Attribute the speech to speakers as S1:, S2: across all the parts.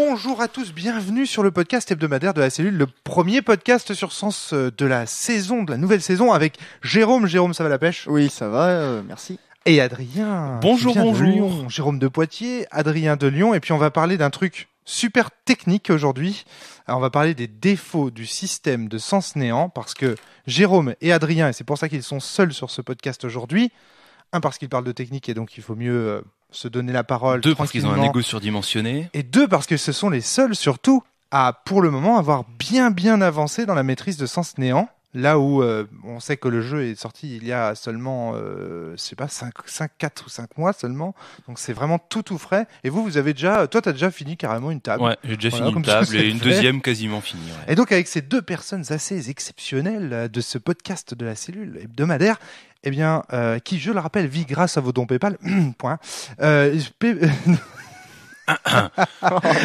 S1: Bonjour à tous, bienvenue sur le podcast hebdomadaire de la cellule, le premier podcast sur sens euh, de la saison, de la nouvelle saison avec Jérôme. Jérôme, ça va la pêche Oui, ça va, euh, merci. Et Adrien. Bonjour, bonjour. Jérôme de Poitiers, Adrien de Lyon, et puis on va parler d'un truc super technique aujourd'hui. Euh, on va parler des défauts du système de sens néant parce que Jérôme et Adrien, et c'est pour ça qu'ils sont seuls sur ce podcast aujourd'hui, un parce qu'ils parlent de technique et donc il faut mieux se donner la parole. Deux, parce qu'ils ont un égo
S2: surdimensionné.
S1: Et deux, parce que ce sont les seuls, surtout, à, pour le moment, avoir bien, bien avancé dans la maîtrise de Sens Néant. Là où euh, on sait que le jeu est sorti il y a seulement, c'est euh, sais pas, 5, 5, 4 ou 5 mois seulement. Donc c'est vraiment tout tout frais. Et vous, vous avez déjà, toi, tu as déjà fini carrément une table. Ouais, j'ai déjà fini une table et une deuxième quasiment finie. Et donc avec ces deux personnes assez exceptionnelles de ce podcast de la cellule hebdomadaire, eh bien, euh, qui, je le rappelle, vit grâce à vos dons PayPal. point. Euh,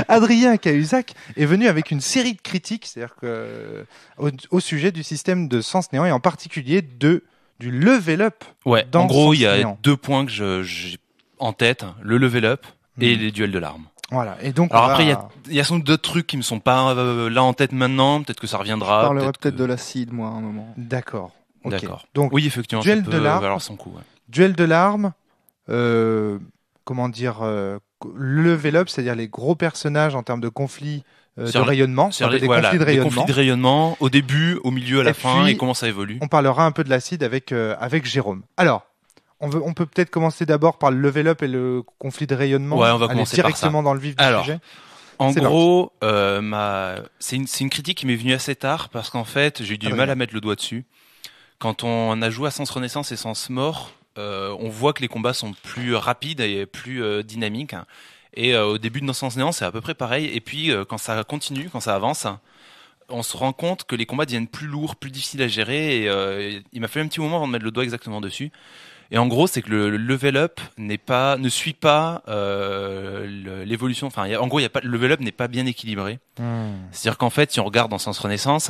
S1: Adrien Cahuzac est venu avec une série de critiques, c'est-à-dire que euh, au, sujet du système de sens néant et en particulier de du level up.
S2: Ouais. en gros, il y a deux points que j'ai en tête hein, le level up et mhm. les duels de l'arme. Voilà. Et donc, Alors après, il y, a sans doute d'autres trucs qui me sont pas là en tête
S1: maintenant. Peut-être que ça
S2: reviendra. Je parlerai
S3: peut-être de l'acide, moi, un moment. D'accord. D'accord.
S2: Donc, oui, effectivement, duel de valoir son
S1: Duel de larmes, euh, comment dire, euh, level up, c'est-à-dire les gros personnages en termes de conflits. de rayonnement, des, conflits de
S2: rayonnement. au début, au milieu, à la fin, et comment ça évolue. On
S1: parlera un peu de l'acide avec euh,
S2: avec Jérôme.
S1: Alors, on, veut, on peut peut-être commencer d'abord par le level up et le conflit de rayonnement. on va commencer directement dans le vif du sujet.
S2: En gros, ma... c'est une, critique qui m'est venue assez tard parce qu'en fait, j'ai eu du ah, mal à mettre le doigt dessus. Quand on a joué à Sens Renaissance et Sens Mort, euh, on voit que les combats sont plus rapides et plus euh, dynamiques. Et euh, au début de Sens Néant, c'est à peu près pareil. Et puis quand ça continue, quand ça avance, on se rend compte que les combats deviennent plus lourds, plus difficiles à gérer. Et il m'a fallu un petit moment avant de mettre le doigt exactement dessus. Et en gros, c'est que le level up n'est pas, ne suit pas l'évolution. Enfin, en gros, y a pas, le level up n'est pas bien équilibré. Hmm. C'est-à-dire qu'en fait, si on regarde dans Sens Renaissance,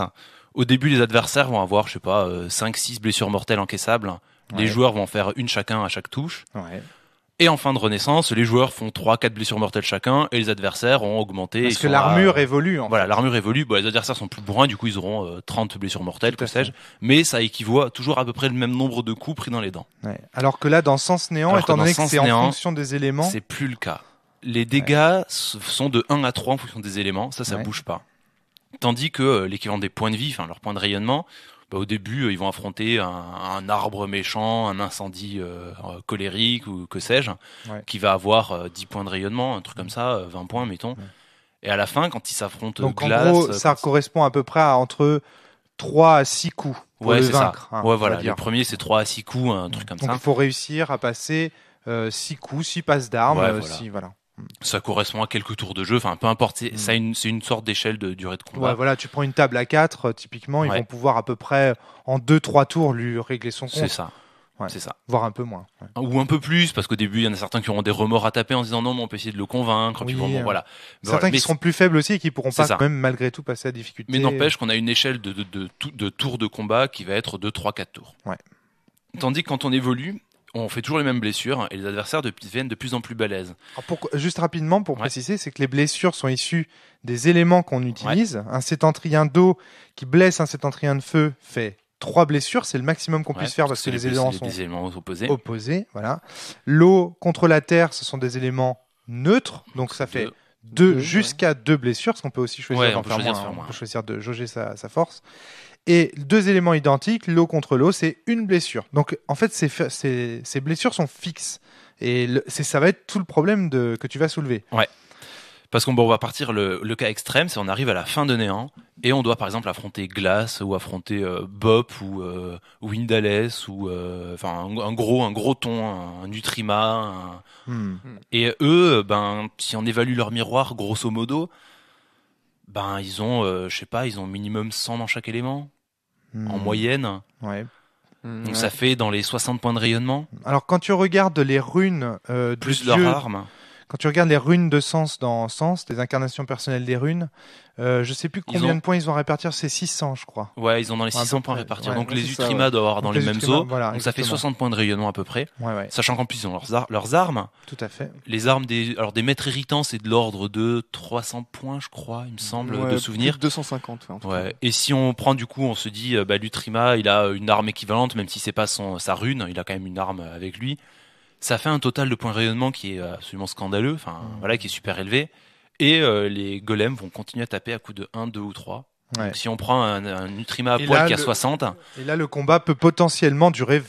S2: au début, les adversaires vont avoir, je sais pas, 5-6 euh, blessures mortelles encaissables. Les joueurs vont en faire une chacun à chaque touche. Et en fin de renaissance, les joueurs font 3-4 blessures mortelles chacun et les adversaires ont augmenté. Parce que l'armure évolue. voilà, l'armure évolue. Bon, les adversaires sont plus bruns, du coup ils auront 30 euh, blessures mortelles, que sais-je. Mais ça équivaut toujours à peu près le même nombre de coups pris dans les dents.
S1: Alors que là, dans Sens Néant, étant donné c'est en fonction des éléments. C'est
S2: plus le cas. Les dégâts sont de 1 à 3 en fonction des éléments, ça, ça bouge pas. Tandis que euh, l'équivalent des points de vie, enfin leur point de rayonnement, bah, au début, euh, ils vont affronter un, arbre méchant, un incendie euh, colérique ou que sais-je, qui va avoir 10 points de rayonnement, un truc comme ça, 20 points, mettons. Et à la fin, quand ils s'affrontent Donc, glace, en gros, ça
S1: correspond à peu près à entre 3 à 6 coups pour ouais, le vaincre. Hein, ouais, voilà. Le premier, c'est 3 à 6 coups, un truc comme ça. Donc, il faut réussir à passer 6 coups, 6 passes d'armes. Voilà. voilà
S2: ça correspond à quelques tours de jeu, enfin peu importe, c'est, mm. une, sorte d'échelle de durée de combat. voilà, tu
S1: prends une table à 4, euh, typiquement, ils vont pouvoir à peu près en 2-3 tours lui régler son compte. C'est ça. Ouais, c'est ça. Voire un peu moins.
S2: Ou un peu plus, parce qu'au début, il y en a certains qui auront des remords à taper en disant non, mais on peut essayer de le convaincre. Hein. voilà. Certains qui seront
S1: plus faibles aussi et qui pourront pas même malgré tout passer à la difficulté. Mais n'empêche
S2: qu'on a une échelle de, de, tours de combat qui va être de 3-4 tours. Tandis que quand on évolue, on fait toujours les mêmes blessures et les adversaires deviennent de plus en plus balèzes.
S1: Alors juste rapidement, pour préciser, c'est que les blessures sont issues des éléments qu'on utilise. Un septentrien d'eau qui blesse un septentrien de feu fait trois blessures, c'est le maximum qu'on puisse faire parce que, les, éléments sont opposés. opposés voilà. L'eau contre la terre, ce sont des éléments neutres, donc ça fait... deux, jusqu'à deux blessures, parce qu'on peut aussi choisir d'en On peut choisir de jauger sa force. Et deux éléments identiques, l'eau contre l'eau, c'est une blessure. Donc en fait, ces, blessures sont fixes. Et ça va être tout le problème que tu vas soulever.
S2: Ouais. Parce qu'on va partir le, cas extrême, c'est on arrive à la fin de néant et on doit par exemple affronter Glace ou affronter euh, Bop ou euh, Windales ou euh, un, gros un gros ton, un, Nutrima. Hmm. Et eux, ben si on évalue leur miroir grosso modo, ben ils ont, euh, je sais pas, ils ont minimum 100 dans chaque élément, en hmm. moyenne. Ouais. Hmm, Donc ça fait dans les 60 points de rayonnement.
S1: Alors quand tu regardes les runes euh, plus de leurs quand tu regardes les runes de sens dans sens, les incarnations personnelles des runes, euh, je sais plus combien de points ils ont à répartir, c'est 600 je crois. Ouais, ils ont dans les 600 points à répartir. donc les Utrima doivent avoir dans les, mêmes eaux. donc ça fait 60
S2: points de rayonnement à peu près. Sachant qu'en plus ils ont leurs, armes. Tout à fait. Les armes des alors des maîtres irritants, c'est de l'ordre de 300 points je crois, il me semble de souvenir. 250 et si on prend du coup, on se dit euh, bah l'Utrima, il a une arme équivalente même si c'est pas son sa rune, il a quand même une arme avec lui. Ça fait un total de points de rayonnement qui est euh, absolument scandaleux, mmh. voilà, qui est super élevé. Et euh, les golems vont continuer à taper à coups de 1, 2 ou 3. si on prend un, un Nutrima à poil qui a 60.
S1: Et là, le combat peut potentiellement durer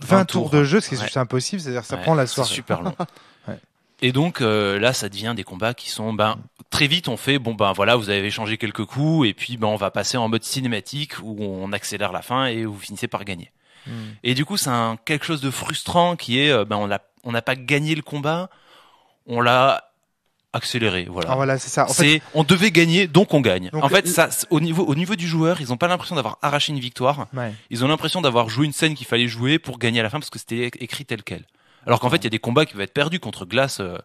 S1: 20, tours, de jeu, ce qui est juste impossible, c'est-à-dire ça prend la soirée. super long.
S2: Et donc euh, là, ça devient des combats qui sont ben très vite on fait bon ben voilà vous avez échangé quelques coups et puis ben on va passer en mode cinématique où on accélère la fin et vous finissez par gagner. Hmm. Et du coup c'est quelque chose de frustrant qui est euh, ben on on n'a pas gagné le combat, on l'a accéléré. Ah, voilà. c'est ça. on devait gagner, donc on gagne. en fait, ça, au niveau, au niveau du joueur, ils n'ont pas l'impression d'avoir arraché une victoire. Ils ont l'impression d'avoir joué une scène qu'il fallait jouer pour gagner à la fin parce que c'était écrit tel quel. Alors qu'en fait, il y a des combats qui vont être perdus contre Glace. Euh,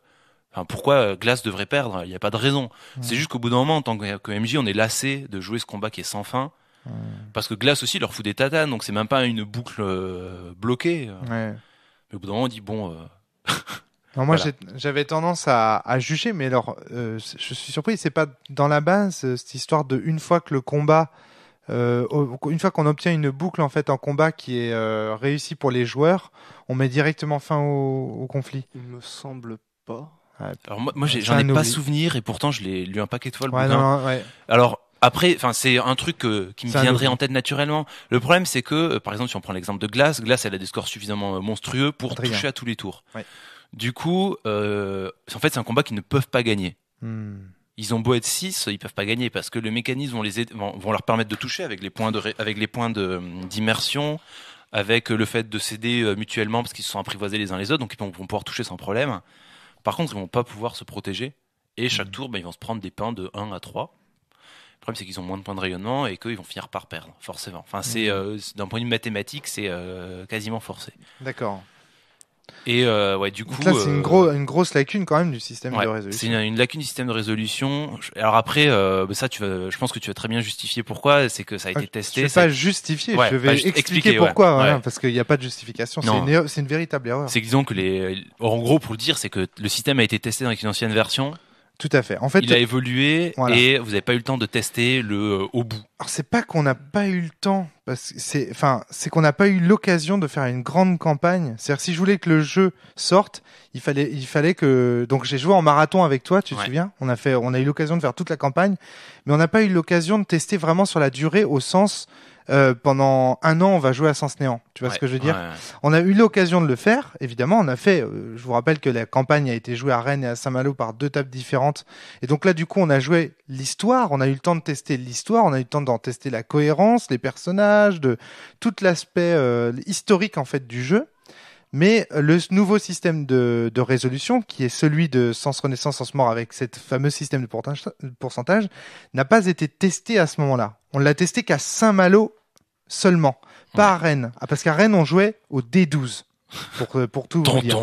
S2: pourquoi euh, Glace devrait perdre Il n'y a pas de raison. C'est juste qu'au bout d'un moment, en tant que MJ, on est lassé de jouer ce combat qui est sans fin. Parce que Glace aussi leur fout des tatanes, donc c'est même pas une boucle euh,
S1: bloquée. Mais
S2: au bout d'un moment, on dit bon,
S1: moi, j'avais tendance à, juger, mais alors, euh, je suis surpris, c'est pas dans la base euh, cette histoire de une fois que le combat, euh, une fois qu'on obtient une boucle en fait en combat qui est réussi réussie pour les joueurs, on met directement fin au, conflit. Il me semble pas. alors moi,
S2: moi j'en ai, pas souvenir et pourtant je l'ai lu un paquet de fois le Alors après, enfin, c'est un truc qui me viendrait en tête naturellement. Le problème, c'est que, par exemple, si on prend l'exemple de Glace, Glace, elle a des scores suffisamment monstrueux pour toucher à tous les tours. Ouais. Du coup, euh, en fait, c'est un combat qu'ils ne peuvent pas gagner. Hmm. Ils ont beau être 6, ils peuvent pas gagner parce que le mécanisme les aider, vont, leur permettre de toucher avec les points de avec les points d'immersion, avec le fait de céder euh, mutuellement parce qu'ils se sont apprivoisés les uns les autres, donc ils vont, pouvoir toucher sans problème. Par contre, ils vont pas pouvoir se protéger et chaque hmm. tour, ben, ils vont se prendre des pains de 1 à 3. Le problème, c'est qu'ils ont moins de points de rayonnement et qu'ils vont finir par perdre, forcément. Enfin, c'est hmm. euh, d'un point de vue mathématique, c'est quasiment forcé. D'accord. Et euh, ouais, du coup, là, c'est une,
S1: euh, une, grosse lacune quand même du système de résolution. C'est
S2: une, lacune du système de résolution. Alors après, euh, bah, ça, tu je pense que tu vas très bien justifier pourquoi. C'est que ça a été ah, testé. Je vais pas justifier. je vais expliquer, pourquoi, hein,
S1: parce qu'il n'y a pas de justification. C'est une, une, véritable erreur. C'est
S2: disons que les, en gros, pour le dire, c'est que le système a été testé dans une ancienne version tout à fait. En fait, il a évolué et vous n'avez pas eu le temps de tester le euh, au bout.
S1: Alors c'est pas qu'on n'a pas eu le temps, parce que c'est, enfin, c'est qu'on n'a pas eu l'occasion de faire une grande campagne. C'est-à-dire si je voulais que le jeu sorte, il fallait, il fallait que. Donc j'ai joué en marathon avec toi, tu te souviens On a fait, on a eu l'occasion de faire toute la campagne, mais on n'a pas eu l'occasion de tester vraiment sur la durée au sens euh, pendant un an, on va jouer à Sens Néant. Tu vois ce que je veux dire On a eu l'occasion de le faire, évidemment. On a fait. Euh, je vous rappelle que la campagne a été jouée à Rennes et à Saint-Malo par deux tables différentes. Et donc là, du coup, on a joué l'histoire. On a eu le temps de tester l'histoire. On a eu le temps d'en tester la cohérence, les personnages, de tout l'aspect euh, historique en fait du jeu. Mais le nouveau système de, de, résolution, qui est celui de sens renaissance, sens mort, avec ce fameux système de pourcentage, n'a pas été testé à ce moment-là on l'a testé qu'à Saint-Malo seulement, pas à Rennes. Ah, parce qu'à Rennes, on jouait au D12. Pour, euh, pour tout vous dire.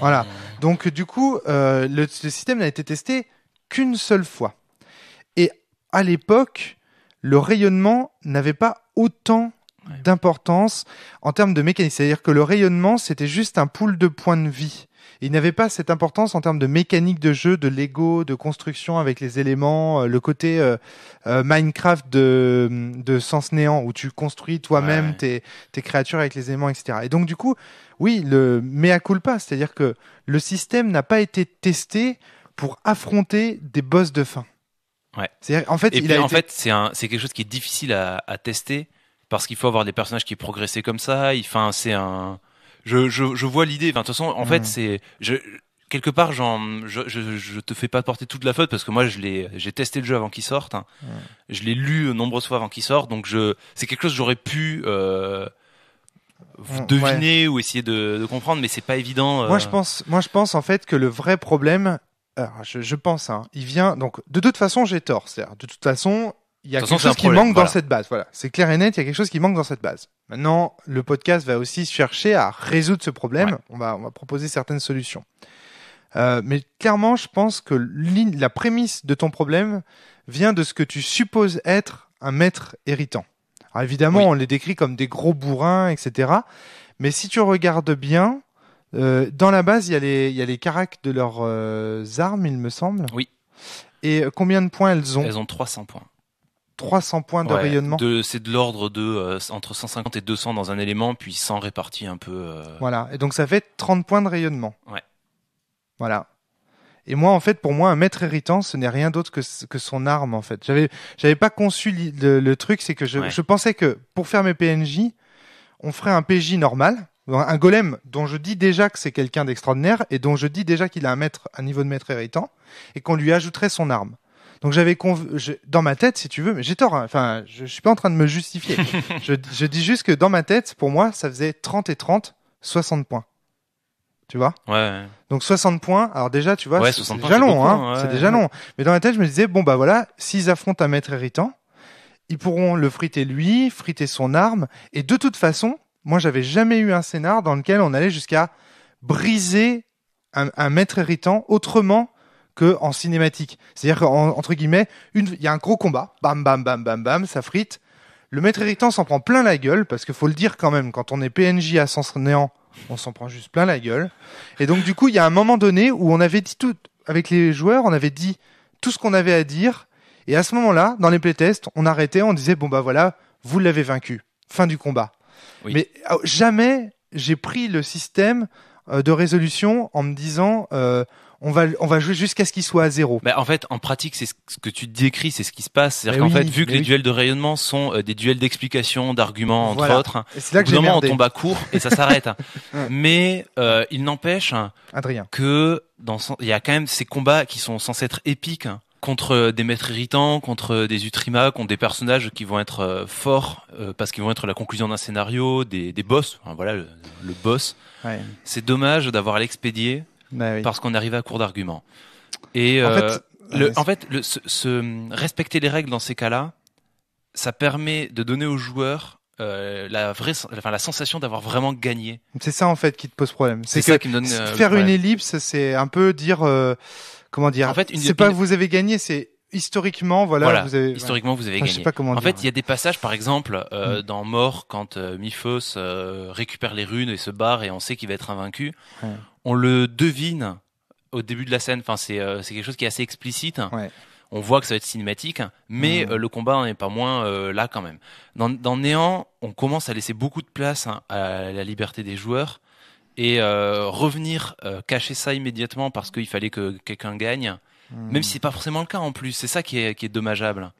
S1: Voilà. Donc, du coup, euh, le, système n'a été testé qu'une seule fois. Et à l'époque, le rayonnement n'avait pas autant d'importance en termes de mécanique. C'est-à-dire que le rayonnement, c'était juste un pool de points de vie il n'avait pas cette importance en termes de mécanique de jeu, de Lego, de construction avec les éléments, euh, le côté euh, euh, Minecraft de, de sens néant où tu construis toi-même tes, créatures avec les éléments, etc. Et donc du coup, oui, le mea culpa, c'est-à-dire que le système n'a pas été testé pour affronter des boss de fin. Ouais. En fait, en fait,
S2: c'est quelque chose qui est difficile à, tester parce qu'il faut avoir des personnages qui progressaient comme ça. Enfin, c'est un, je, vois l'idée. de toute façon, en fait, mm. c'est quelque part, je, je, te fais pas porter toute la faute parce que moi, je l'ai, j'ai testé le jeu avant qu'il sorte. Hein. Mm. Je l'ai lu euh, nombreuses fois avant qu'il sorte, donc c'est quelque chose que j'aurais pu euh,
S1: mm, deviner
S2: ou essayer de, comprendre, mais c'est pas évident. Euh. Moi, je
S1: pense, moi, je pense en fait que le vrai problème, je, pense, hein, il vient donc de toute façon, j'ai tort. cest de toute façon, il y a quelque chose qui manque dans cette base. Voilà, c'est clair et net. Il y a quelque chose qui manque dans cette base. Maintenant, le podcast va aussi chercher à résoudre ce problème. On va on va proposer certaines solutions. Euh, mais clairement, je pense que la prémisse de ton problème vient de ce que tu supposes être un maître héritant. Alors évidemment, on les décrit comme des gros bourrins, etc. Mais si tu regardes bien, euh, dans la base, il y a les, il les caracs de leurs euh, armes, il me semble. Oui. Et combien de points elles ont Elles ont 300 points. 300 points de rayonnement.
S2: C'est de l'ordre de euh, entre 150 et 200 dans un élément, puis 100 répartis un peu.
S1: Euh. Voilà, et donc ça fait 30 points de rayonnement. Ouais. Voilà. Et moi, en fait, pour moi, un maître irritant, ce n'est rien d'autre que, que son arme, en fait. J'avais, j'avais pas conçu le, truc, c'est que je, pensais que pour faire mes PNJ, on ferait un PJ normal, un golem dont je dis déjà que c'est quelqu'un d'extraordinaire et dont je dis déjà qu'il a un maître, un niveau de maître irritant, et qu'on lui ajouterait son arme. Donc j'avais dans ma tête, si tu veux, mais j'ai tort. Hein. Enfin, je, suis pas en train de me justifier. je, dis juste que dans ma tête, pour moi, ça faisait 30 et 30, 60 points tu vois ouais, Donc 60 points, alors déjà, tu vois, c'est déjà long, hein. hein, c'est déjà long. Mais dans ma tête, je me disais, bon bah voilà, s'ils affrontent un maître irritant, ils pourront le friter lui, friter son arme, et de toute façon, moi j'avais jamais eu un scénar dans lequel on allait jusqu'à briser un, un maître irritant autrement en cinématique. C'est-à-dire entre guillemets, il y a un gros combat, bam, bam, bam, bam, bam, ça frite. Le maître héritant s'en prend plein la gueule, parce qu'il faut le dire quand même, quand on est PNJ à sens néant, on s'en prend juste plein la gueule. Et donc du coup, il y a un moment donné où on avait dit tout, avec les joueurs, on avait dit tout ce qu'on avait à dire, et à ce moment-là, dans les playtests, on arrêtait, on disait, bon bah voilà, vous l'avez vaincu, fin du combat. Mais ah, jamais j'ai pris le système euh, de résolution en me disant... Euh, on va on va jouer jusqu'à ce qu'il soit à zéro.
S2: Mais bah, en fait, en pratique, c'est ce que tu décris, c'est ce qui se passe. C'est-à-dire bah qu'en fait, vu que les duels de rayonnement sont euh, des duels d'explication, d'arguments entre autres, on tombe à court et ça s'arrête. Mais euh, il n'empêche que dans il y a quand même ces combats qui sont censés être épiques contre des maîtres irritants, contre des Utrima, contre des personnages qui vont être euh, forts parce qu'ils vont être la conclusion d'un scénario, des, des boss. voilà le, boss. C'est dommage d'avoir à l'expédier bah parce qu'on arrivait à court d'arguments. Et en fait, euh, le, en fait le, respecter les règles dans ces cas-là, ça permet de donner aux joueurs euh, la vraie, enfin la sensation d'avoir vraiment gagné.
S1: C'est ça en fait qui te pose problème. C'est ça qui donne. Euh, faire une ellipse, c'est un peu dire comment dire. En fait, c'est pas vous avez gagné, c'est historiquement voilà. Vous avez, historiquement vous avez gagné. pas comment. En fait,
S2: il y a des passages par exemple mm. dans Mort quand Miphos récupère les runes et se barre et on sait qu'il va être invaincu on le devine au début de la scène. Enfin, c'est euh, quelque chose qui est assez explicite. On voit que ça va être cinématique, mais mmh. euh, le combat n'est pas moins euh, là quand même. Dans, Néant, on commence à laisser beaucoup de place hein, à la liberté des joueurs et revenir cacher ça immédiatement parce qu'il fallait que quelqu'un gagne, mmh. même si c'est pas forcément le cas en plus. C'est ça qui est, dommageable.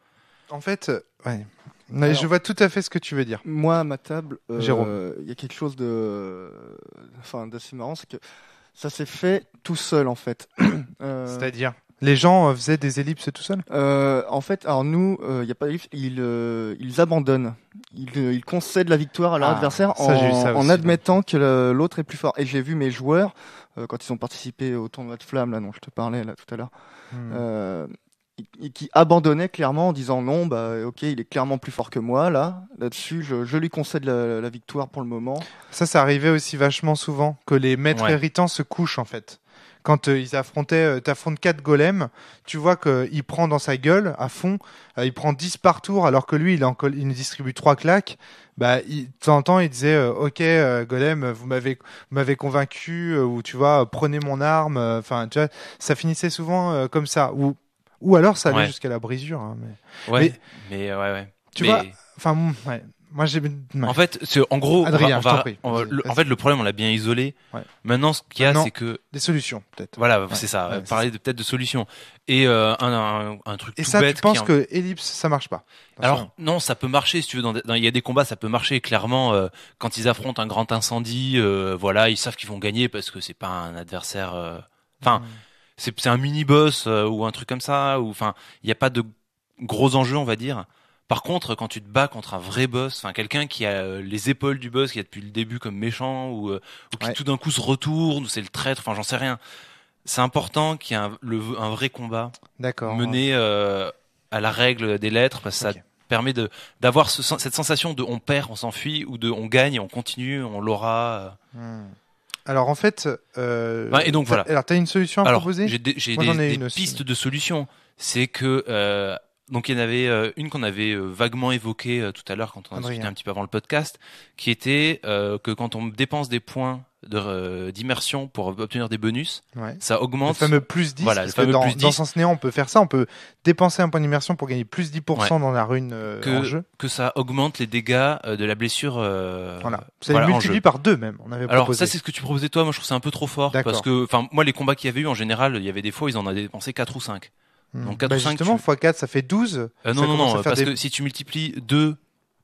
S1: En fait, ouais. je vois tout à fait ce que tu veux dire. Moi, à ma table, il
S2: y a quelque chose de,
S3: enfin, d'assez marrant, c'est que ça s'est fait tout seul en fait. Euh, C'est-à-dire
S1: les gens euh, faisaient des ellipses tout seuls
S3: euh, En fait, alors nous, il n'y a pas d'ellipse, ils, abandonnent. Ils, concèdent la victoire à leur ah, adversaire en,
S1: admettant que
S3: l'autre est plus fort. Et j'ai vu mes joueurs, quand ils ont participé au tournoi de flammes, là dont je te parlais là tout à l'heure, hmm et qui abandonnait clairement en disant non, bah ok, il est clairement plus fort que moi là, là-dessus, je, lui concède la, victoire pour le moment.
S1: Ça, ça arrivait aussi vachement souvent que les maîtres irritants héritants se couchent en fait. Quand euh, ils affrontaient, euh, t'affrontes quatre golems, tu vois qu'il euh, prend dans sa gueule à fond, euh, il prend dix par tour alors que lui il, en il distribue trois claques. Bah, il, de temps en temps, il disait Ok, golem, vous m'avez, m'avez convaincu, ou tu vois, prenez mon arme. Enfin, ça finissait souvent comme ça. Ou ou alors ça allait jusqu'à la brisure. Hein, mais... Ouais,
S2: mais... ouais, ouais. Tu vois,
S1: enfin, Moi, j'ai. En fait, en gros, on va, le, en fait, le problème,
S2: on l'a bien isolé. Maintenant, ce qu'il y a, c'est que des solutions, peut-être. Voilà, c'est ça. Euh, parler peut-être de solutions et euh, un, truc. Et ça, tu penses que
S1: ellipse, ça marche pas Alors non,
S2: ça peut marcher si tu veux. il y a des combats, ça peut marcher clairement euh, quand ils affrontent un grand incendie. voilà, ils savent qu'ils vont gagner parce que c'est pas un adversaire. Enfin. Hmm c'est un mini boss euh, ou un truc comme ça ou enfin il n'y a pas de gros enjeux on va dire par contre, quand tu te bats contre un vrai boss, enfin quelqu'un qui a euh, les épaules du boss, qui a depuis le début comme méchant, ou, euh, qui tout d'un coup se retourne, ou c'est le traître, enfin j'en sais rien. C'est important qu'il y ait un, vrai combat mené à la règle des lettres, parce que ça permet de d'avoir cette sensation de on perd, on s'enfuit, ou de on gagne, on continue, on l'aura. Hmm.
S1: Alors en fait, euh, et donc voilà. Alors t'as une solution à alors, proposer J'ai des, une
S2: pistes de solution. C'est que euh, donc il y en avait euh, une qu'on avait euh, vaguement évoquée euh, tout à l'heure quand on a ah, discuté un petit peu avant le podcast, qui était que quand on dépense des points d'immersion pour obtenir des bonus, ça augmente. Le fameux plus 10, voilà, dans,
S1: Sens Néant, on peut faire ça, on peut dépenser un point d'immersion pour gagner plus 10% dans la rune que, jeu.
S2: Que ça augmente les dégâts de la blessure. voilà, ça voilà, multiplie par deux même. On avait Alors ça c'est ce que tu proposais toi, moi je trouve c'est un
S1: peu trop fort, parce
S2: que enfin moi les combats qu'il y avait eu en général, il y avait des fois ils en avaient dépensé 4 ou 5. Hmm. Donc 4 bah, 5,
S1: justement, x4, ça fait 12. Euh, non, non, non, parce que si tu multiplies
S2: 2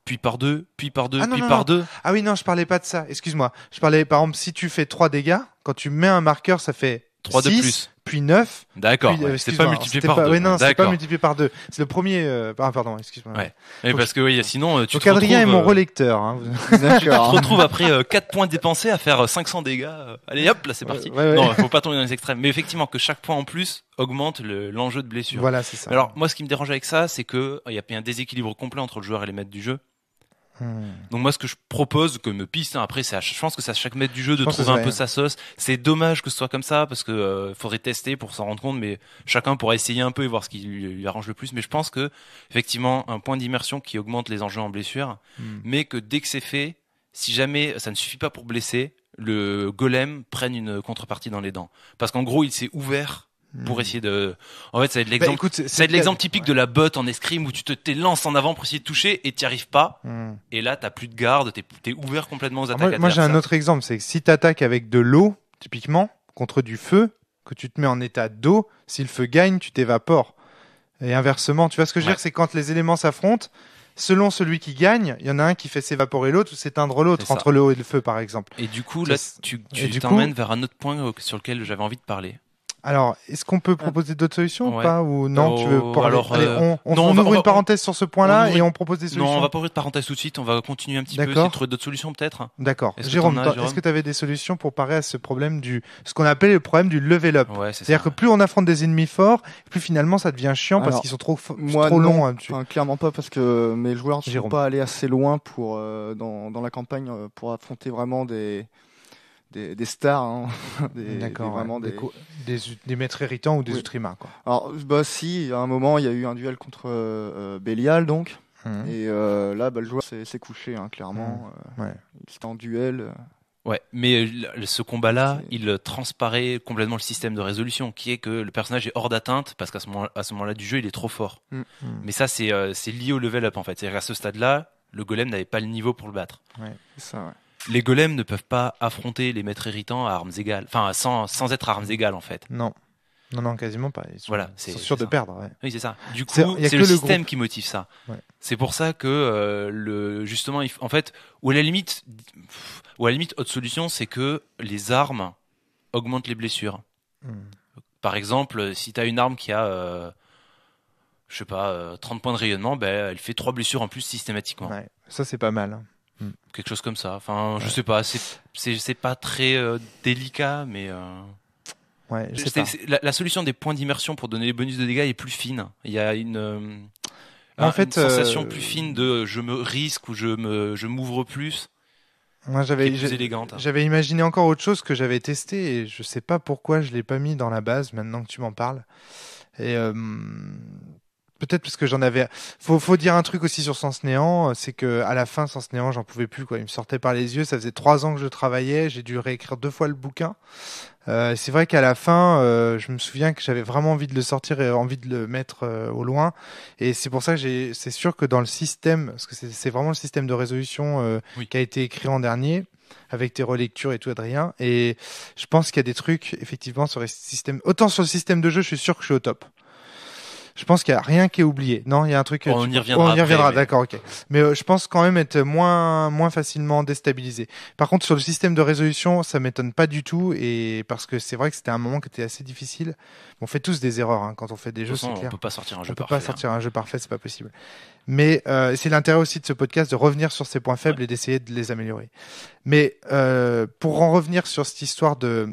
S2: puis par 2, puis par 2, ah, puis par 2.
S1: Ah oui, non, je parlais pas de ça. Excuse-moi. Je parlais, par exemple, si tu fais 3 dégâts, quand tu mets un marqueur, ça fait 3 de plus. Puis 9. D'accord. Euh, c'est pas multiplié par deux 2. c'est pas multiplié par C'est le premier. Euh, ah, pardon, excuse-moi.
S2: Ouais. Mais parce que oui, euh, sinon euh, tu Donc Adrien est mon relecteur. Hein. tu te retrouves après 4 points dépensés à faire 500 dégâts. Allez hop, là c'est parti. Non, faut pas tomber dans les extrêmes. Mais effectivement que chaque point en plus augmente l'enjeu de blessure. Voilà, c'est ça. Alors moi ce qui me dérange avec ça, c'est que il y a un déséquilibre complet entre le joueur et les maîtres du jeu. Hmm. Donc moi, ce que je propose que piste, pisse. Hein, après, c'est je pense que c'est à chaque maître du jeu de trouver un peu sa sauce. C'est dommage que ce soit comme ça parce que euh, faudrait tester pour s'en rendre compte, mais chacun pourra essayer un peu et voir ce qui lui, arrange le plus. Mais je pense que effectivement, un point d'immersion qui augmente les enjeux en blessure, hmm. mais que dès que c'est fait, si jamais ça ne suffit pas pour blesser, le golem prenne une contrepartie dans les dents. Parce qu'en gros, il s'est ouvert pour hmm. essayer de. En fait, ça va être bah, l'exemple. c'est l'exemple typique de la botte en escrime où tu te lances en avant pour essayer de toucher et t'y arrives pas. Hmm. Et là, t'as plus de garde, t'es es ouvert complètement aux ah, attaques. moi, j'ai un autre
S1: exemple, c'est que si attaques avec de l'eau, typiquement, contre du feu, que tu te mets en état d'eau, si le feu gagne, tu t'évapores. Et inversement, tu vois ce que je veux dire, c'est quand les éléments s'affrontent, selon celui qui gagne, il y en a un qui fait s'évaporer l'autre ou s'éteindre l'autre entre l'eau et le feu, par exemple. Et du coup, là,
S2: tu t'emmènes vers un autre point euh, sur lequel j'avais envie de parler.
S1: Alors, est-ce qu'on peut ah. proposer d'autres solutions ou pas Ou non, tu veux oh, alors, euh, on, ouvre une parenthèse sur ce point-là et on propose des solutions. Non, on va pas
S2: ouvrir de parenthèse tout de suite, on va continuer un petit peu, essayer trouver d'autres solutions peut-être. D'accord. Jérôme, est-ce que tu
S1: avais des solutions pour parer à ce problème du, ce qu'on appelle le problème du level up C'est-à-dire que plus on affronte des ennemis forts, plus finalement ça devient chiant parce qu'ils sont trop, trop longs.
S3: Hein, tu... clairement pas parce que mes joueurs ne sont pas allés assez loin pour, euh, dans la campagne euh, pour affronter vraiment des des, stars, hein. des, vraiment des,
S1: maîtres héritants ou des oui.
S3: Alors, bah, si, à un moment, il y a eu un duel contre euh, euh, Belial. donc. Mmh. Et euh, là, bah, le joueur s'est couché, hein, clairement. Mmh. C'était en duel.
S2: Ouais, mais ce combat-là, il transparaît complètement le système de résolution, qui est que le personnage est hors d'atteinte, parce qu'à ce moment-là moment du jeu, il est trop fort. Mmh. Mmh. Mais ça, c'est lié au level-up, en fait. C'est-à-dire qu'à ce stade-là, le golem n'avait pas le niveau pour le battre. Ouais, ça, les golems ne peuvent pas affronter les maîtres irritants à armes égales, enfin sans, sans être armes égales en fait.
S1: Non. Non, non, quasiment pas. Ils sont, voilà, c'est, sûr sûrs de perdre. Oui, c'est ça. Du coup, c'est le système qui
S2: motive ça. C'est pour ça que euh, le justement, en fait, ou à la limite, la limite, autre solution, c'est que les armes augmentent les blessures. Hmm. Par exemple, si tu as une arme qui a, euh, je sais pas, 30 euh, points de rayonnement, ben, elle fait 3 blessures en plus systématiquement. Ça, c'est pas mal. Hein. Hmm. Quelque chose comme ça. Enfin, je sais pas. C'est pas très euh, délicat, mais. Euh, ouais, je sais pas. La, solution des points d'immersion pour donner les bonus de dégâts est plus fine. Il y a une. Euh, bah, en fait, une sensation plus fine de je me risque ou je me je m'ouvre plus. Moi, j'avais j'avais
S1: imaginé encore autre chose que j'avais testé et je sais pas pourquoi je l'ai pas mis dans la base. Maintenant que tu m'en parles, et peut-être parce que j'en avais. Faut, faut dire un truc aussi sur Sens Néant, euh, c'est que à la fin, Sens Néant, j'en pouvais plus quoi. Il me sortait par les yeux. Ça faisait trois ans que je travaillais. J'ai dû réécrire deux fois le bouquin. Euh, c'est vrai qu'à la fin, euh, je me souviens que j'avais vraiment envie de le sortir et envie de le mettre au loin. Et c'est pour ça que j'ai, c'est sûr que dans le système, parce que c'est vraiment le système de résolution qui a été écrit en dernier, avec tes relectures et tout, Adrien. Et je pense qu'il y a des trucs, effectivement, sur le système. Autant sur le système de jeu, je suis sûr que je suis au top je pense qu'il n'y a rien qui est oublié. Non, il y a un truc. Euh, on y reviendra. On y reviendra, d'accord, ok. Mais euh, je pense quand même être moins, moins facilement déstabilisé. Par contre, sur le système de résolution, ça m'étonne pas du tout, et parce que c'est vrai que c'était un moment qui était assez difficile. On fait tous des erreurs hein. quand on fait des jeux, c'est clair. On peut pas sortir un jeu parfait. On peut pas sortir hein. un jeu parfait, c'est pas possible. Mais euh, c'est l'intérêt aussi de ce podcast de revenir sur ces points faibles et d'essayer de les améliorer. Mais pour en revenir sur cette histoire de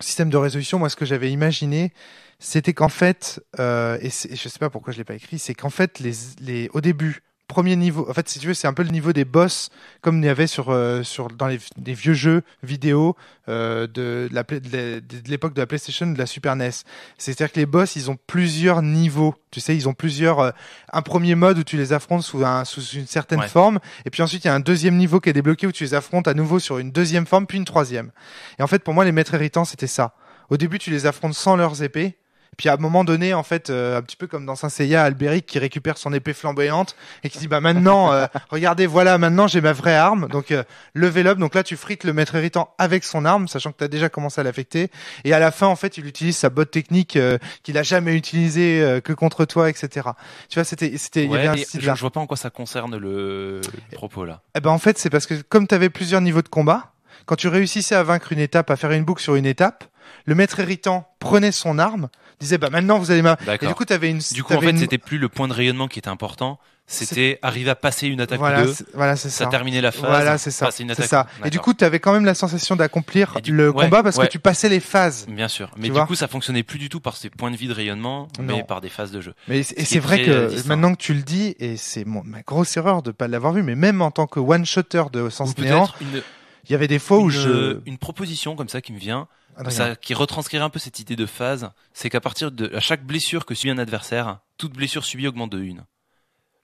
S1: système de résolution, moi, ce que j'avais imaginé, c'était qu'en fait, euh, et je sais pas pourquoi je l'ai pas écrit, c'est qu'en fait, les, les, au début, premier niveau, en fait, si tu veux, c'est un peu le niveau des boss, comme il y avait sur, euh, sur, dans les, vieux jeux vidéo euh, de, de l'époque de, la PlayStation, de la Super NES. C'est-à-dire que les boss, ils ont plusieurs niveaux. Tu sais, ils ont plusieurs. Euh, un premier mode où tu les affrontes sous, un, sous une certaine forme, et puis ensuite il y a un deuxième niveau qui est débloqué où tu les affrontes à nouveau sur une deuxième forme, puis une troisième. Et en fait, pour moi, les maîtres héritants, c'était ça. Au début, tu les affrontes sans leurs épées puis à un moment donné, en fait, euh, un petit peu comme dans Saint Seiya, Alberic qui récupère son épée flamboyante et qui dit bah maintenant, euh, regardez, voilà, maintenant j'ai ma vraie arme. Donc euh, level Donc là, tu frites le maître irritant avec son arme, sachant que tu as déjà commencé à l'affecter. Et à la fin, en fait, il utilise sa botte technique euh, qu'il a jamais utilisée que contre toi, etc. Tu vois, c'était, c'était, je, vois pas en quoi ça concerne
S2: le, propos là.
S1: Eh ben en fait, c'est parce que comme tu avais plusieurs niveaux de combat quand tu réussissais à vaincre une étape, à faire une boucle sur une étape, le maître irritant prenait son arme, disait bah maintenant vous allez ma. du coup, avais une. Du c'était
S2: plus le point de rayonnement qui était important. C'était arriver à passer une attaque voilà, Voilà, c'est ça. Ça terminait la phase. Voilà, c'est ça. ça. Et du
S1: coup, tu avais quand même la sensation d'accomplir le combat parce que tu passais les phases.
S2: Bien sûr. Mais du coup, ça fonctionnait plus du tout par ces points de vie de rayonnement, mais par des phases de jeu. Mais c'est vrai que euh, maintenant
S1: que tu le dis, et c'est ma grosse erreur de pas l'avoir vu, mais même en tant que one shotter de Sens Néant,
S2: il
S1: y avait des fois où je.
S2: Une proposition comme ça qui me vient ah, ça, qui retranscrit un peu cette idée de phase, c'est qu'à partir de à chaque blessure que subit un adversaire, toute blessure subie augmente de une.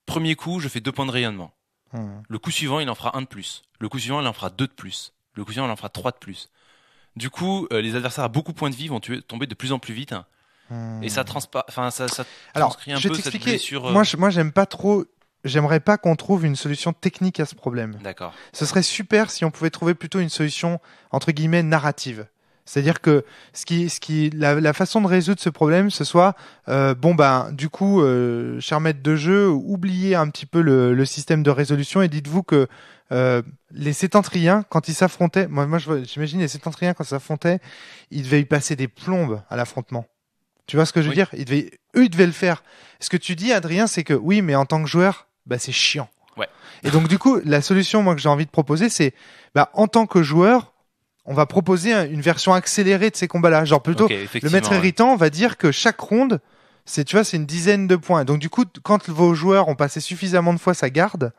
S2: Premier coup, je fais deux points de rayonnement. Hmm. Le coup suivant, il en fera un de plus. Le coup suivant, il en fera deux de plus. Le coup suivant, il en fera trois de plus. Du coup, euh, les adversaires à beaucoup de points de vie vont tomber de plus en plus vite. Et ça, hmm. transcrit un peu cette blessure. Euh, moi,
S1: moi, j'aime pas trop j'aimerais pas qu'on trouve une solution technique à ce problème. D'accord. Ce serait super si on pouvait trouver plutôt une solution entre guillemets narrative. C'est-à-dire que ce qui, ce qui, la, façon de résoudre ce problème, ce soit, euh, bon ben, du coup, euh, cher maître de jeu, oubliez un petit peu le, système de résolution et dites-vous que euh, les Sétentriens, quand ils s'affrontaient, moi, moi j'imagine les Sétentriens quand ils s'affrontaient, ils devaient y passer des plombes à l'affrontement. Tu vois ce que je veux dire ils devaient, Eux, ils devaient le faire. Ce que tu dis, Adrien, c'est que oui, mais en tant que joueur, bah c'est chiant. Ouais. Et donc du coup, la solution moi que j'ai envie de proposer, c'est, bah en tant que joueur, on va proposer une version accélérée de ces combats-là. Genre plutôt, le maître irritant va dire que chaque ronde, c'est tu vois, c'est une dizaine de points. Donc du coup, quand vos joueurs ont passé suffisamment de fois sa garde,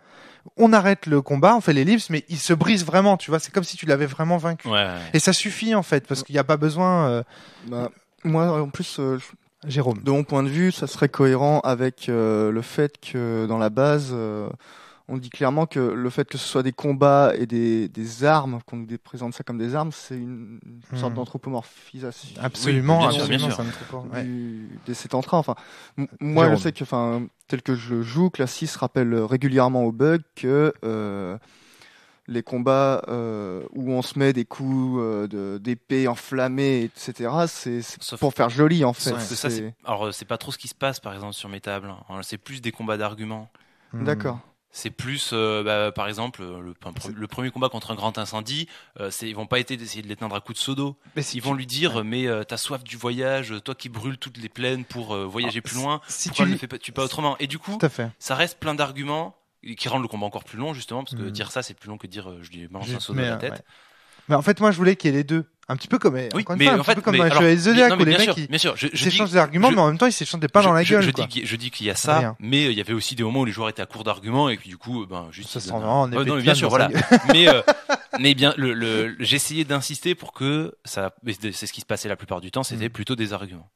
S1: on arrête le combat, on fait l'ellipse, mais il se brise vraiment. Tu vois, c'est comme si tu l'avais vraiment vaincu. Et ça suffit en fait, parce qu'il n'y a pas besoin. Euh, bah, moi, en plus. Euh,
S3: Jérôme. De mon point de vue, ça serait cohérent avec euh, le fait que dans la base, on dit clairement que le fait que ce soit des combats et des, des armes, qu'on nous présente ça comme des armes, c'est une, sorte hmm. d'anthropomorphisation. Absolument, absolument, Enfin, moi, je sais que, enfin, tel que je joue, Classis rappelle régulièrement au bug que euh, les combats euh, où on se met des coups euh, de d'épée enflammée, enflammés, etc. C'est pour faire joli en fait. ça,
S2: alors c'est pas trop ce qui se passe par exemple sur mes tables. Hein. C'est plus des combats d'arguments. Hmm. D'accord c'est plus, euh, bah, par exemple, euh, le, premier combat contre un grand incendie, euh, ils vont pas essayer de l'éteindre à coups de seau d'eau. Ils vont lui dire, mais euh, t'as soif du voyage, toi qui brûles toutes les plaines pour voyager ah, plus loin, si tu ne le fais pas, tu pas autrement Et du coup, ça reste plein d'arguments qui rendent le combat encore plus long, justement, parce que hmm. dire ça, c'est plus long que dire je lui balance un seau dans la tête.
S1: Mais en fait, moi, je voulais qu'il y ait les deux. Un petit peu comme, oui, mais fois, en fait, comme les Zodiac, où les mecs sûr, s'échangent des arguments, mais en même temps ils s'échangent pas dans la gueule. Je, dis, je dis qu'il y a ça,
S2: mais euh, il y avait aussi des moments où les joueurs étaient à court d'arguments et puis du coup, ben juste. Ça s'en rend. on non, mais bien sûr, voilà. mais euh, mais bien, le, le j'essayais d'insister pour que ça. C'est ce qui se passait la plupart du temps, c'était hmm. plutôt des arguments.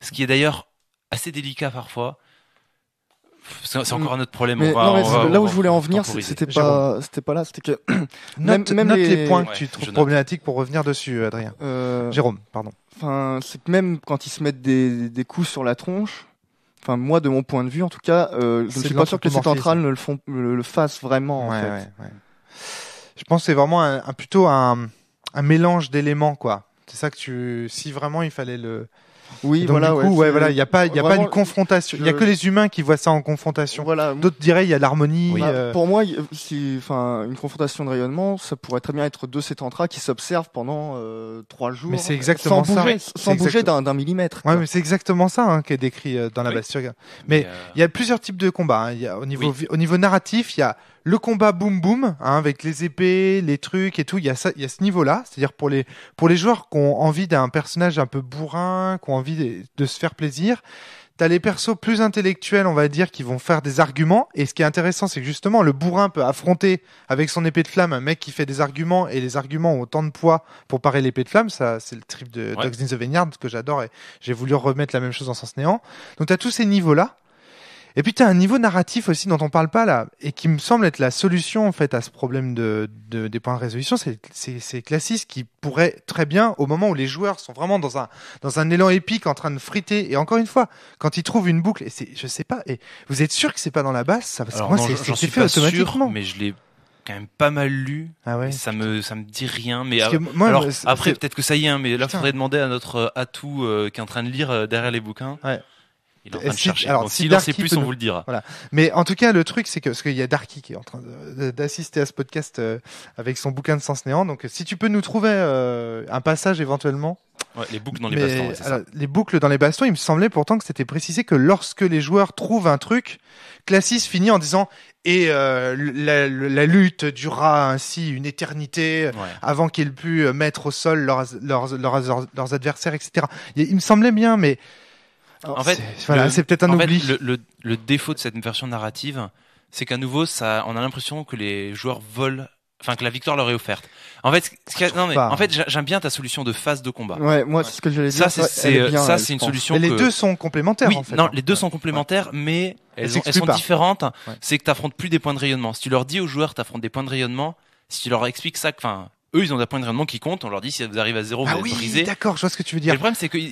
S2: Ce qui est d'ailleurs assez délicat parfois c'est encore un autre problème. là où je
S3: voulais en venir, c'était pas,
S1: c'était pas là, c'était que note, les... points que tu trouves problématiques pour revenir dessus, Adrien. Euh, Jérôme, pardon.
S3: Enfin, c'est que même quand ils se mettent des, coups sur la tronche, enfin moi de mon point de vue en tout cas, euh, je ne suis pas sûr que les centrales le font, le,
S1: fassent vraiment. je pense que c'est vraiment un, plutôt un, un mélange d'éléments quoi. C'est ça que tu, si vraiment il fallait le oui, Donc, voilà. Du coup, voilà, il n'y a pas, il y a pas une confrontation. Il n'y y a que les humains qui voient ça en confrontation. D'autres diraient il y a l'harmonie. Euh, bah, pour
S3: moi, enfin, une confrontation de rayonnement, ça pourrait très bien être deux sétentras qui s'observent pendant euh, trois jours. Mais c'est exactement sans ça. Bouger, sans bouger
S1: d'un millimètre. Ouais, mais c'est exactement ça hein, qui est décrit euh, dans la Bastille. Mais il y a plusieurs types de combats. Hein. au niveau, au niveau narratif, il y a le combat boom boom, hein, avec les épées, les trucs et tout, il y a ça, il y a ce niveau-là. C'est-à-dire pour les pour les joueurs qui ont envie d'un personnage un peu bourrin, qui ont envie de, se faire plaisir. T'as les persos plus intellectuels, on va dire, qui vont faire des arguments. Et ce qui est intéressant, c'est que justement, le bourrin peut affronter avec son épée de flamme un mec qui fait des arguments et les arguments ont autant de poids pour parer l'épée de flamme. Ça, c'est le trip de Dogs in the Vineyard que j'adore et j'ai voulu remettre la même chose en Sens Néant. Donc t'as tous ces niveaux-là. Et puis tu un niveau narratif aussi dont on parle pas là et qui me semble être la solution en fait à ce problème de, des points de résolution, c'est c'est qui pourrait très bien au moment où les joueurs sont vraiment dans un dans un élan épique en train de friter et encore une fois quand ils trouvent une boucle et c'est je sais pas et vous êtes sûr que c'est pas dans la base ça parce que moi c'est fait automatiquement
S2: mais je l'ai quand même pas mal lu. Ah ça me ça me dit rien. Mais après peut-être que ça y est, hein, mais là il faudrait demander à notre euh, atout euh, qui est en train de lire euh, derrière les bouquins.
S1: Il Alors, si, Darky plus, on vous le dira. Voilà. Mais en tout cas, le truc, c'est que parce qu'il y a Darky qui est en train d'assister à ce podcast euh, avec son bouquin de Sens Néant. Donc, si tu peux nous trouver euh, un passage éventuellement.
S2: les boucles dans les bastons.
S1: Les boucles dans les bastons, il me semblait pourtant que c'était précisé que lorsque les joueurs trouvent un truc, Classis finit en disant et euh, la, lutte durera ainsi une éternité avant qu'ils puissent mettre au sol leurs, leurs adversaires, etc. Il me semblait bien, mais en oh, fait, c'est peut-être un
S2: le, défaut de cette version narrative, c'est qu'à nouveau, ça, on a l'impression que les joueurs volent. Enfin, que la victoire leur est offerte. En fait, non, mais, en fait, j'aime bien ta solution de phase de combat. Ouais, moi, c'est ce que je voulais dire. Ça, c'est ça, c'est une solution. Mais les deux sont complémentaires. en fait, non, hein. les deux sont complémentaires, mais elles, sont différentes. C'est que tu t'affrontes plus des points de rayonnement. Si tu leur dis aux joueurs, tu affrontes des points de rayonnement. Si tu leur expliques ça, enfin, eux, ils ont un point de rendement qui compte. On leur dit si vous arrivez à zéro, vous vous ah oui, Ah D'accord, je vois ce que tu veux dire. le problème, c'est qu'il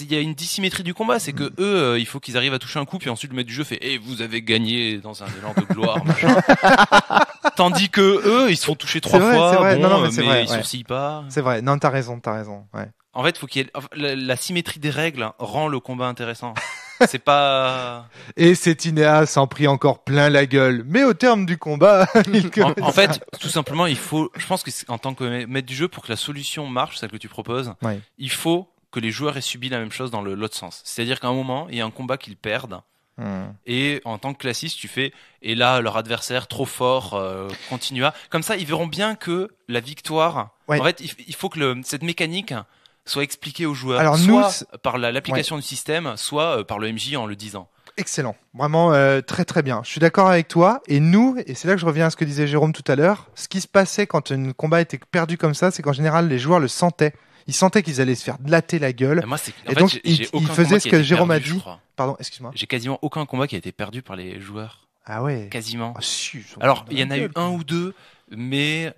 S2: y a une dissymétrie du combat. C'est que hmm. eux, euh, il faut qu'ils arrivent à toucher un coup, puis ensuite le maître du jeu fait eh, vous avez gagné dans un élan de gloire. Tandis que
S1: eux, ils se font toucher trois fois. mais, ils ouais. pas. C'est vrai. Non, t'as raison, t'as raison.
S2: En fait, faut qu'il la, la, symétrie des règles rend le combat intéressant. c'est pas.
S1: Et cet Inéas s'en prit encore plein la gueule. Mais au terme du combat, en, fait,
S2: tout simplement, il faut. Je pense que en tant que maître du jeu, pour que la solution marche, celle que tu proposes, il faut que les joueurs aient subi la même chose dans l'autre sens. C'est-à-dire qu'à un moment, il y a un combat qu'ils perdent. Hmm. Et en tant que classiste, tu fais et là leur adversaire trop fort euh, continua. Comme ça, ils verront bien que la victoire. En fait, il, faut que cette mécanique soit expliqué aux joueurs, Alors, soit par l'application du système, soit euh, par le MJ en le disant.
S1: Excellent, vraiment euh, très très bien. Je suis d'accord avec toi. Et nous, et c'est là que je reviens à ce que disait Jérôme tout à l'heure, ce qui se passait quand un combat était perdu comme ça, c'est qu'en général les joueurs le sentaient. Ils sentaient qu'ils allaient se faire latter la gueule. et donc ils, faisaient ce que Jérôme a dit.
S2: Pardon, excuse-moi. J'ai quasiment aucun combat qui a été perdu par les joueurs. Ah ouais. Quasiment. Ah, Alors il y en a eu un ou deux, mais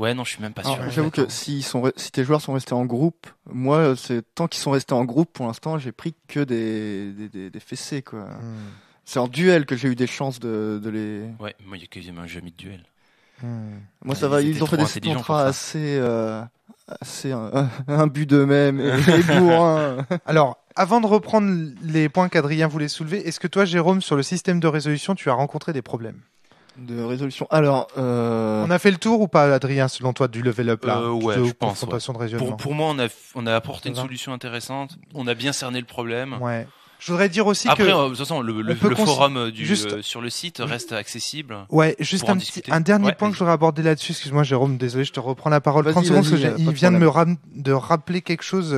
S2: Ouais, non, je suis même pas sûr. J'avoue que si,
S3: sont tes joueurs sont restés en groupe, moi, tant qu'ils sont restés en groupe, pour l'instant, j'ai pris que des, des, des, fessées, quoi. Hmm. C'est en duel que j'ai eu des chances de, les. Ouais, moi,
S2: il y a quasiment jamais de duel. Hmm. Moi, ça va, ils, ont fait des contrats
S3: assez. Euh, assez euh, un, but d'eux-mêmes Alors,
S1: avant de reprendre les points qu'Adrien voulait soulever, est-ce que toi, Jérôme, sur le système de résolution, tu as rencontré des problèmes de résolution. Alors, euh... on a fait le tour ou pas, Adrien, selon toi, du level up là euh, Ouais, je pense. Ouais. De pour, pour, moi, on a, on a apporté une solution
S2: intéressante. On a bien cerné le problème. Ouais.
S1: Je voudrais dire aussi que euh, de toute façon, le, forum euh, du, juste...
S2: Euh, sur le site reste accessible. Ouais, juste un, petit, un, dernier
S1: point que je voudrais aborder là-dessus. Excuse-moi, Jérôme, désolé, je te reprends la parole. 30 secondes, parce vient de me de rappeler quelque chose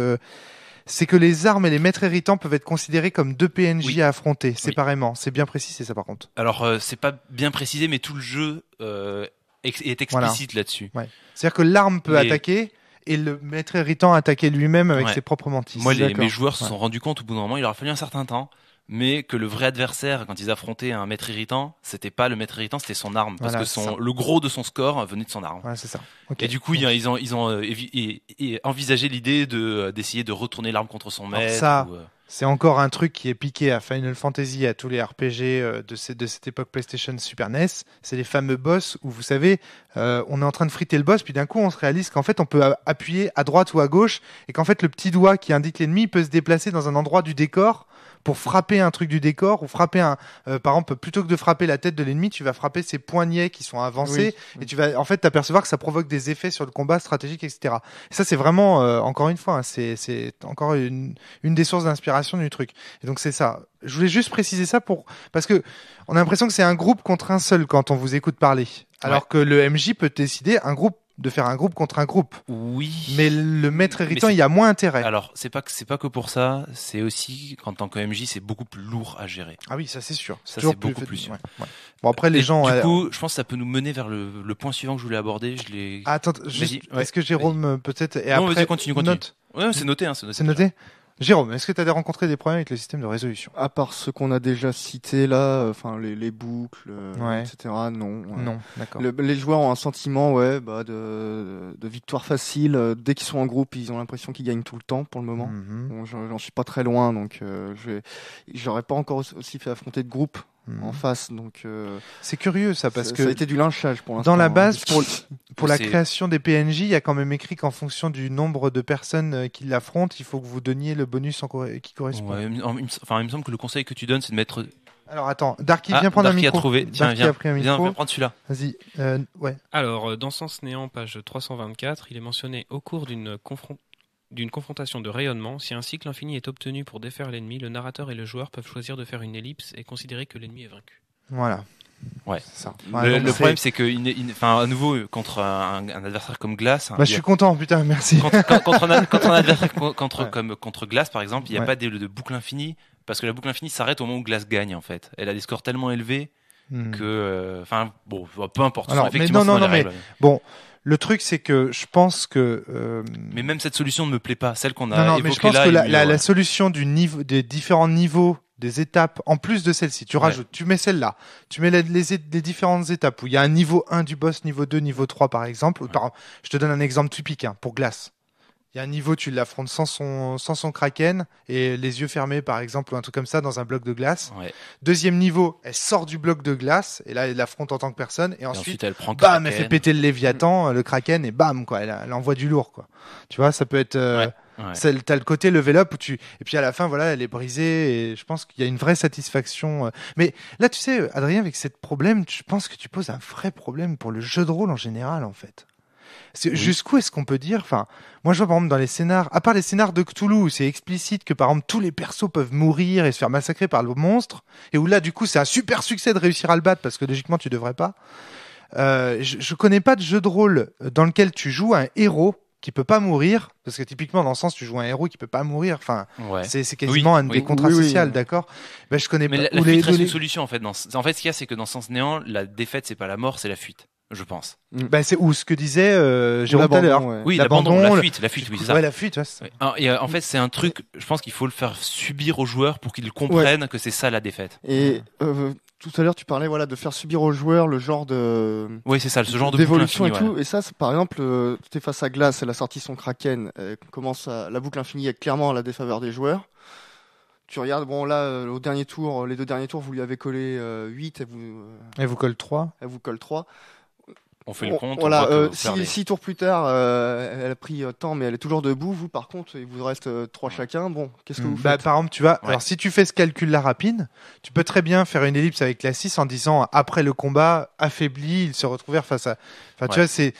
S1: c'est que les armes et les maîtres héritants peuvent être considérés comme deux PNJ à affronter séparément. C'est bien précisé ça par contre.
S2: Alors euh, c'est pas bien précisé, mais tout le jeu euh, est explicite là-dessus.
S1: C'est-à-dire que l'arme peut attaquer et le maître héritant attaquer lui-même avec ses propres mentis Moi, les, mes joueurs se sont
S2: rendus compte au bout d'un moment, il leur a fallu un certain temps mais que le vrai adversaire, quand ils affrontaient un maître irritant, c'était pas le maître irritant, c'était son arme, parce que le gros de son score venait de son arme. ça. Et du coup, ils ont, euh, envisagé l'idée euh, d'essayer de retourner l'arme contre son maître. Ça, euh.
S1: c'est encore un truc qui est piqué à Final Fantasy, à tous les RPG de, cette époque PlayStation Super NES. C'est les fameux boss où vous savez, on est en train de friter le boss, puis d'un coup, on se réalise qu'en fait, on peut appuyer à droite ou à gauche, et qu'en fait, le petit doigt qui indique l'ennemi peut se déplacer dans un endroit du décor pour frapper un truc du décor ou frapper un. Euh, par exemple, plutôt que de frapper la tête de l'ennemi, tu vas frapper ses poignets qui sont avancés et tu vas en fait t'apercevoir que ça provoque des effets sur le combat stratégique, etc. ça, c'est vraiment, euh, encore une fois, hein, c'est encore une, des sources d'inspiration du truc. Et donc, c'est ça. Je voulais juste préciser ça pour parce que on a l'impression que c'est un groupe contre un seul quand on vous écoute parler. Alors que le MJ peut décider un groupe de faire un groupe contre un groupe. Oui. Mais le maître héritant, il y a moins
S2: intérêt. Alors, c'est pas que c'est pas que pour ça, c'est aussi qu'en tant que MJ, c'est beaucoup plus lourd à gérer. Ah oui, ça c'est sûr. Ça c'est beaucoup plus Bon après les gens. Du coup, je pense que ça peut nous mener vers le, point suivant que je voulais aborder. Je l'ai. Ah, attends, est-ce que
S1: Jérôme euh, peut-être non, continue, continue.
S2: Hein, c'est noté, c'est noté. C'est
S1: noté. Jérôme, est-ce que tu as rencontré des problèmes avec le
S3: système de résolution À part ce qu'on a déjà cité là, enfin les, boucles, euh, etc. Non. non, d'accord. les joueurs ont un sentiment, ouais, bah, de, victoire facile. Dès qu'ils sont en groupe, ils ont l'impression qu'ils gagnent tout le temps pour le moment. Mhm. J'en suis pas très loin, donc euh, j'aurais pas encore aussi fait affronter de groupe en hmm. face. Donc euh, c'est curieux ça parce que ça a été du lynchage pour l'instant. Dans la hein. base pour pour la création
S1: des PNJ, il y a quand même écrit qu'en fonction du nombre de personnes euh, qui l'affrontent, il faut que vous donniez le bonus qui correspond.
S2: enfin, il me semble que le conseil que tu donnes, c'est de mettre. Alors attends, Darky, ah, viens prendre Darky un micro. A trouvé. viens viens, a pris Viens, viens
S4: prendre celui-là. Vas-y. Euh, ouais. Alors, dans Sens Néant, page 324, il est mentionné au cours d'une confrontation d'une confrontation de rayonnement, si un cycle infini est obtenu pour défaire l'ennemi, le narrateur et le joueur peuvent choisir de faire une ellipse et considérer que l'ennemi est vaincu.
S1: Voilà. Ouais. le, problème, c'est
S2: que, à nouveau, contre un, adversaire comme Glace. Hein, bah, je suis content, putain, merci. Contre, contre, un, adversaire contre, comme, contre Glace, par exemple, il n'y a pas de, boucle infinie, parce que la boucle infinie s'arrête au moment où Glace gagne, en fait. Elle a des scores tellement élevés hmm. que, euh, enfin, bon, peu importe. non, non, non, mais
S1: bon. Le truc, c'est que je pense que. Euh, mais
S2: même cette solution ne me plaît pas, celle qu'on a. Non, non, mais je pense que la,
S1: solution du niveau, des différents niveaux, des étapes, en plus de celle-ci, tu rajoutes, tu mets celle-là, tu mets les, les, différentes étapes où il y a un niveau 1 du boss, niveau 2, niveau 3 par exemple. je te donne un exemple typique hein, pour glace il y a un niveau, tu l'affrontes sans son, sans son kraken et les yeux fermés, par exemple, ou un truc comme ça, dans un bloc de glace. Ouais. Deuxième niveau, elle sort du bloc de glace et là, elle l'affronte en tant que personne.
S4: Et, ensuite, elle prend bam, elle fait péter
S1: le Léviathan, mm. le kraken, et bam, quoi, elle, envoie du lourd, quoi. Tu vois, ça peut être. Euh, T'as le côté level up où tu et puis à la fin voilà elle est brisée et je pense qu'il y a une vraie satisfaction. Euh. Mais là tu sais Adrien avec ce problème, je pense que tu poses un vrai problème pour le jeu de rôle en général en fait. Jusqu'où est-ce qu'on peut dire Enfin, moi je vois par exemple dans les scénars, à part les scénars de Cthulhu c'est explicite que par exemple tous les persos peuvent mourir et se faire massacrer par le monstre, et où là du coup c'est un super succès de réussir à le battre parce que logiquement tu devrais pas. Euh, je, connais pas de jeu de rôle dans lequel tu joues un héros qui peut pas mourir parce que typiquement dans le sens tu joues un héros qui peut pas mourir enfin c'est quasiment un des contrats sociaux d'accord Mais ben, je connais pas, la, les, reste
S2: solution en fait en fait ce qu'il y a c'est que dans le sens néant la défaite c'est pas la mort c'est la fuite je pense.
S1: Ben c'est où ce que disait euh, Jérôme tout à l'heure. Oui, l'abandon, la fuite, la fuite, oui, ça. la fuite.
S2: Euh, en fait, c'est un truc. Je pense qu'il faut le faire subir aux joueurs pour qu'ils comprennent que c'est ça la défaite.
S3: Et euh, tout à l'heure, tu parlais voilà de faire subir aux joueurs le genre
S2: de. Oui, c'est ça, ce genre de d'évolution et tout.
S3: Et ça, par exemple, euh, tu es face à Glace, elle a sorti son Kraken. commence la boucle infinie est clairement à la défaveur des joueurs tu regardes, bon là, au dernier tour, les deux derniers tours, vous lui avez collé 8, vous, elle vous colle 3. Elle vous colle 3.
S1: On fait le compte. voilà, euh, six,
S3: tours plus tard, euh, elle a pris euh, temps, mais elle est toujours debout. Vous, par contre, il vous reste trois chacun. Bon, qu'est-ce que mm. vous
S1: bah, Par exemple, tu vois, alors si tu fais ce calcul-là rapide, tu peux très bien faire une ellipse avec la 6 en disant après le combat, affaibli, ils se retrouvèrent face à. Enfin, tu vois, c'est.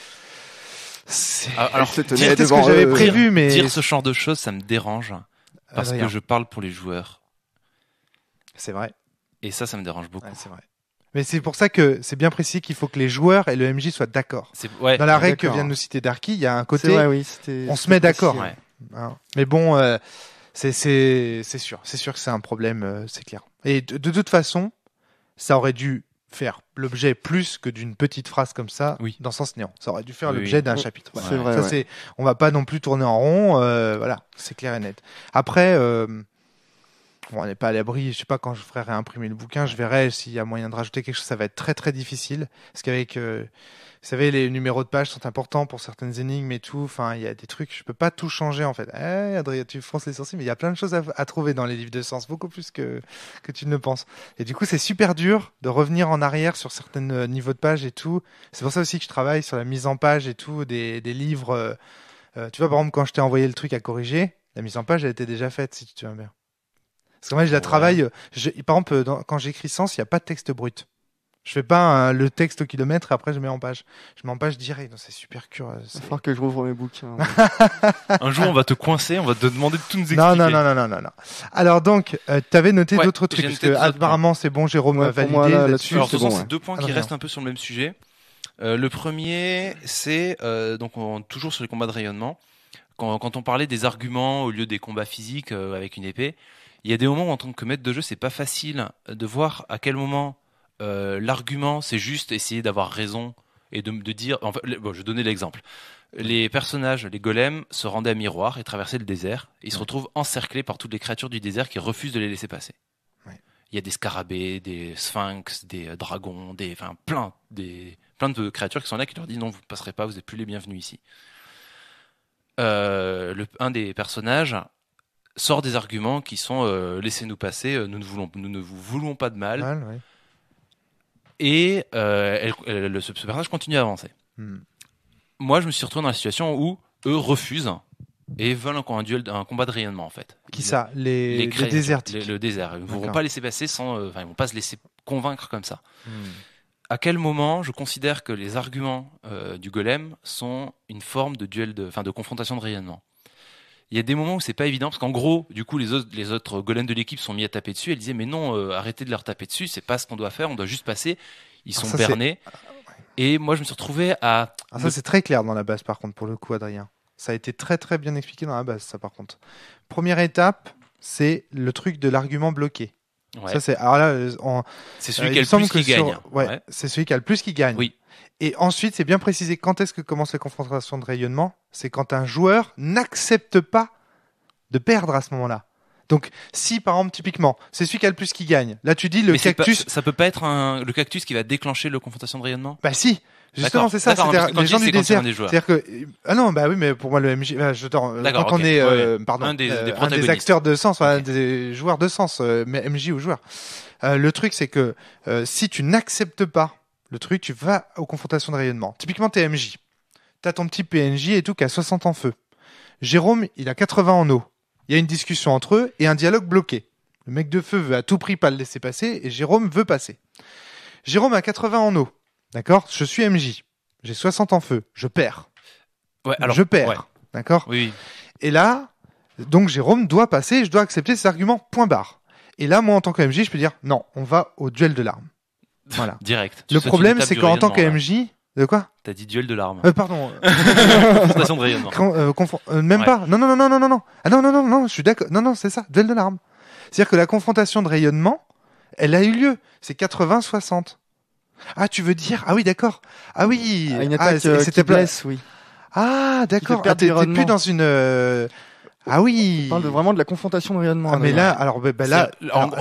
S1: Ah, alors, c'était ce que j'avais prévu, mais. Dire
S2: ce genre de choses, ça me dérange. Parce ah, que je parle pour les joueurs. C'est vrai. Et ça, ça me dérange beaucoup. c'est vrai.
S1: Mais c'est pour ça que c'est bien précis qu'il faut que les joueurs et le MJ soient d'accord. Dans la règle que vient de nous citer Darky, il y a un côté, on se met d'accord. Hein. Mais bon, euh, c'est sûr, c'est sûr que c'est un problème, euh, c'est clair. Et de, toute façon, ça aurait dû faire l'objet plus que d'une petite phrase comme ça oui. dans sens néant. Ça aurait dû faire l'objet d'un chapitre. ça, On va pas non plus tourner en rond. Euh, voilà, c'est clair et net. Après, on n'est pas à l'abri. Je sais pas quand je ferai réimprimer le bouquin, je verrai s'il y a moyen de rajouter quelque chose. Ça va être très très difficile parce qu'avec, euh, vous savez, les numéros de page sont importants pour certaines énigmes et tout. Enfin, il y a des trucs, je peux pas tout changer en fait. Eh, Adrien, tu fronces les sourcils, mais il y a plein de choses à, trouver dans les livres de sens, beaucoup plus que que tu ne le penses. Et du coup, c'est super dur de revenir en arrière sur certains euh, niveaux de page et tout. C'est pour ça aussi que je travaille sur la mise en page et tout des, livres. Euh, tu vois, par exemple, quand je t'ai envoyé le truc à corriger, la mise en page elle été déjà faite, si tu te souviens bien. Parce que moi, je la travaille. par exemple, quand j'écris sens, il n'y a pas de texte brut. Je fais pas le texte au kilomètre et après je mets en page. Je mets en page direct. C'est super curieux. Il va que je rouvre mes bouquins. un
S2: jour, on va te coincer, on va te demander de tout nous expliquer. Non, non, non, non,
S1: non, non. Alors donc, euh, tu avais noté d'autres trucs. apparemment, c'est bon, Jérôme a validé là-dessus. Alors, c'est deux
S2: points qui ah, restent un peu sur le même sujet. Euh, le premier, c'est euh, donc toujours sur les combats de rayonnement. quand, on parlait des arguments au lieu des combats physiques avec une épée, il y a des moments où, en tant que maître de jeu, c'est pas facile de voir à quel moment euh, l'argument, c'est juste essayer d'avoir raison et de, dire. En je vais donner l'exemple. Les personnages, les golems, se rendaient à miroir et traversaient le désert. ils se retrouvent encerclés par toutes les créatures du désert qui refusent de les laisser passer. Il y a des scarabées, des sphinx, des euh, dragons, des, enfin, plein, des, plein de créatures qui sont là qui leur disent non, vous ne passerez pas, vous n'êtes plus les bienvenus ici. Euh, un des personnages sort des arguments qui sont euh, laissez-nous passer, euh, nous ne, voulons, nous ne vous voulons pas de mal. Et euh, ce, personnage continue à avancer. Hmm. Moi, je me suis retrouvé dans la situation où eux refusent et veulent encore un duel, un combat de rayonnement en fait.
S1: Qui ça Les, désertiques.
S2: le désert. Ils ne vont pas laisser passer sans, ils vont pas se laisser convaincre comme ça. Hmm. À quel moment je considère que les arguments du golem sont une forme de duel, de, de confrontation de rayonnement il y a des moments où c'est pas évident parce qu'en gros, du coup, les autres, les golems de l'équipe sont mis à taper dessus. Elle disait mais non, euh, arrêtez de leur taper dessus, c'est pas ce qu'on doit faire, on doit juste passer. Ils ah, sont bernés. Et moi, je me suis retrouvé à. Ah, ça, c'est très
S1: clair dans la base, par contre, pour le coup, Adrien. Ça a été très très bien expliqué dans la base, ça, par contre. Première étape, c'est le truc de l'argument bloqué. Ça, c'est. c'est celui, euh, qui a le plus qui gagne. C'est celui qui a le plus qui gagne. Oui. Et ensuite, c'est bien précisé quand est-ce que commence la confrontation de rayonnement C'est quand un joueur n'accepte pas de perdre à ce moment-là. Donc, si par exemple, typiquement, c'est celui qui a le plus qui gagne, là tu dis le cactus.
S2: ça peut pas être le cactus qui va déclencher le confrontation de rayonnement
S1: Bah si Justement, c'est ça. C'est les gens du désert. C'est-à-dire que ah non, bah oui, mais pour moi le MJ, ah, je quand on est euh, un des, euh, des, des, acteurs de sens, des joueurs de sens, mais euh, MJ ou joueur. le truc c'est que si tu n'acceptes pas le truc, tu vas aux confrontations de rayonnement. Typiquement, es MJ. T'as ton petit PNJ et tout qui a 60 en feu. Jérôme, il a 80 en eau. Il y a une discussion entre eux et un dialogue bloqué. Le mec de feu veut à tout prix pas le laisser passer et Jérôme veut passer. Jérôme a 80 en eau. D'accord Je suis MJ. J'ai 60 en feu. Je perds. Ouais, alors, je perds. D'accord Oui. Et là, donc Jérôme doit passer et je dois accepter ses arguments, point barre. Et là, moi, en tant que MJ, je peux dire non, on va au duel de l'arme.
S2: Direct. le problème, c'est qu'en tant
S1: qu'AMJ, de quoi
S2: T'as dit duel de larmes euh, pardon. Confrontation de rayonnement.
S1: Euh, euh, même pas. Non, non, non, non, non, non. Ah non, non, non, non, je suis d'accord. Non, non, c'est ça, duel de l'arme. C'est-à-dire que la confrontation de rayonnement, elle a eu lieu. C'est 80-60. Ah, tu veux dire Ah oui, d'accord. Ah oui. Ah, une ah, attaque qui blesse, oui. Ah, d'accord. Ah, t'es plus dans une ah oui. On parle vraiment de la confrontation de rayonnement. Ah, mais là, alors bah, bah, là, alors,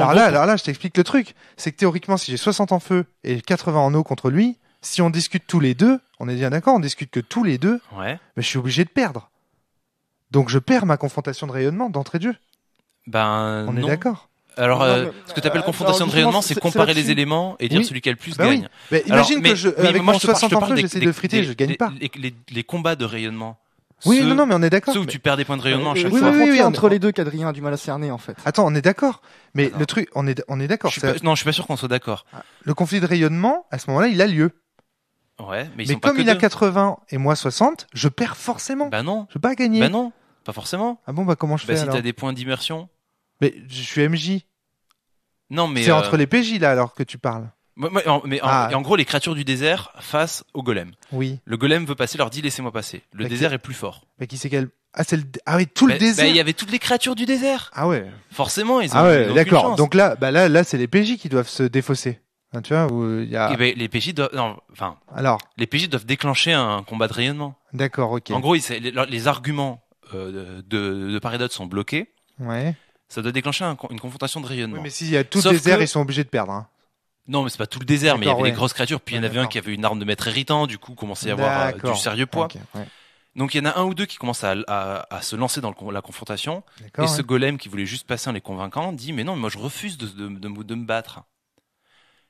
S1: là, je t'explique le truc. C'est que théoriquement, si j'ai 60 en feu et 80 en eau contre lui, si on discute tous les deux, on est bien d'accord, on discute que tous les deux, mais je suis obligé de perdre. Donc je perds ma confrontation de rayonnement d'entrée de jeu. Ben, on est d'accord.
S2: Alors, euh, ce que tu appelles euh, confrontation de rayonnement, c'est comparer les éléments et dire celui qui a le plus bah gagne. Oui. imagine que je, avec 60 en feu j'essaie de friter, je gagne pas. les, combats de rayonnement, oui, non, non, mais on est
S3: d'accord. où tu perds des points de rayonnement à chaque oui, fois. Oui, oui, oui entre les deux qu'Adrien a du mal à cerner, en fait.
S1: Attends, on est d'accord. Mais le truc, on est, on est d'accord. Non, je suis pas sûr qu'on soit d'accord. Ah, le conflit de rayonnement, à ce moment-là, il a lieu. Ouais, mais, comme il a 80 et moi 60, je perds forcément. Bah non. Je vais pas gagner. Bah non, pas forcément. Ah bon, bah comment je bah fais si alors t'as des
S2: points d'immersion.
S1: Mais je suis MJ. Non, mais. C'est entre euh, les PJ là alors que tu parles.
S2: Mais ah. en, gros, les créatures du désert face au golem. Oui. Le golem veut passer, leur dit laissez-moi passer. Le désert est plus fort.
S1: Mais qui c'est qu'elle ah, c'est ah oui, tout le désert. Il y
S2: avait toutes les créatures du désert. Ah ouais. Forcément, ils ont. Ah ouais, d'accord.
S1: Donc là, bah là, là, c'est les PJ qui doivent se défausser. Hein, tu vois, où y a... Eh ben,
S2: les PJ doivent, enfin. Alors. Les PJ doivent déclencher un combat de rayonnement. D'accord, ok. En gros, les, arguments euh, de de sont bloqués. Ouais. Ça doit déclencher une confrontation de rayonnement. mais s'il y a tout le désert, ils
S1: sont obligés de perdre. Hein.
S2: Non, mais c'est pas tout le désert, mais il y avait des grosses créatures. Puis il y en avait un qui avait une arme de maître irritant, du coup, commençait à avoir euh, du sérieux poids. Donc il y en a un ou deux qui commencent à, se lancer dans la confrontation. Et ce golem qui voulait juste passer en les convaincant dit Mais non, moi je refuse de, me battre.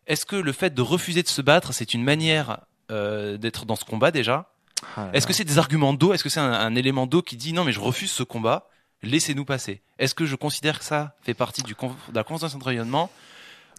S2: Est-ce que le fait de refuser de se battre, c'est une manière euh, d'être dans ce combat déjà ah Est-ce que c'est des arguments d'eau Est-ce que c'est un, élément d'eau qui dit Non, mais je refuse ce combat, laissez-nous passer Est-ce que je considère que ça fait partie du de la de rayonnement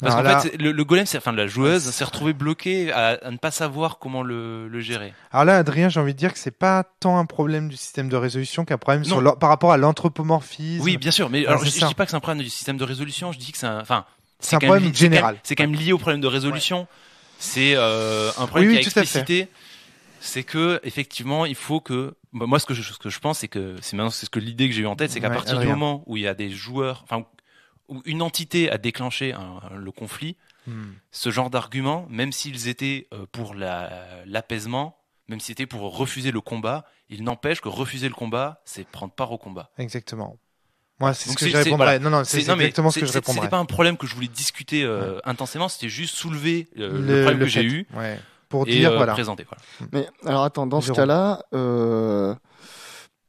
S2: parce qu'en fait, le, golem, enfin la joueuse, s'est retrouvée bloquée à, ne pas savoir comment le, gérer. Alors là,
S1: Adrien, j'ai envie de dire que c'est pas tant un problème du système de résolution qu'un problème sur par rapport à l'anthropomorphisme. Oui, bien sûr, mais je, ne dis
S2: pas que c'est un problème du système de résolution, je dis que c'est un, enfin, c'est un problème général. C'est quand, même lié au problème de résolution. C'est euh, un problème oui, C'est que effectivement, il faut que moi, ce que je, que je pense, c'est que c'est maintenant, c'est ce que l'idée que j'ai eu en tête, c'est qu'à partir du moment où il y a des joueurs, enfin où une entité a déclenché le conflit, hmm. ce genre d'argument, euh, même s'ils étaient pour l'apaisement, même s'ils c'était pour refuser le combat, il n'empêche que refuser le combat, c'est prendre part au combat.
S1: Exactement. Moi, c'est ce que je répondrais. Non, non, c'est exactement ce que je C'était pas
S2: un problème que je voulais discuter euh, intensément, c'était juste soulever euh, le, problème que j'ai eu. Pour dire, voilà. présenter.
S3: Mais alors attends, dans ce cas-là,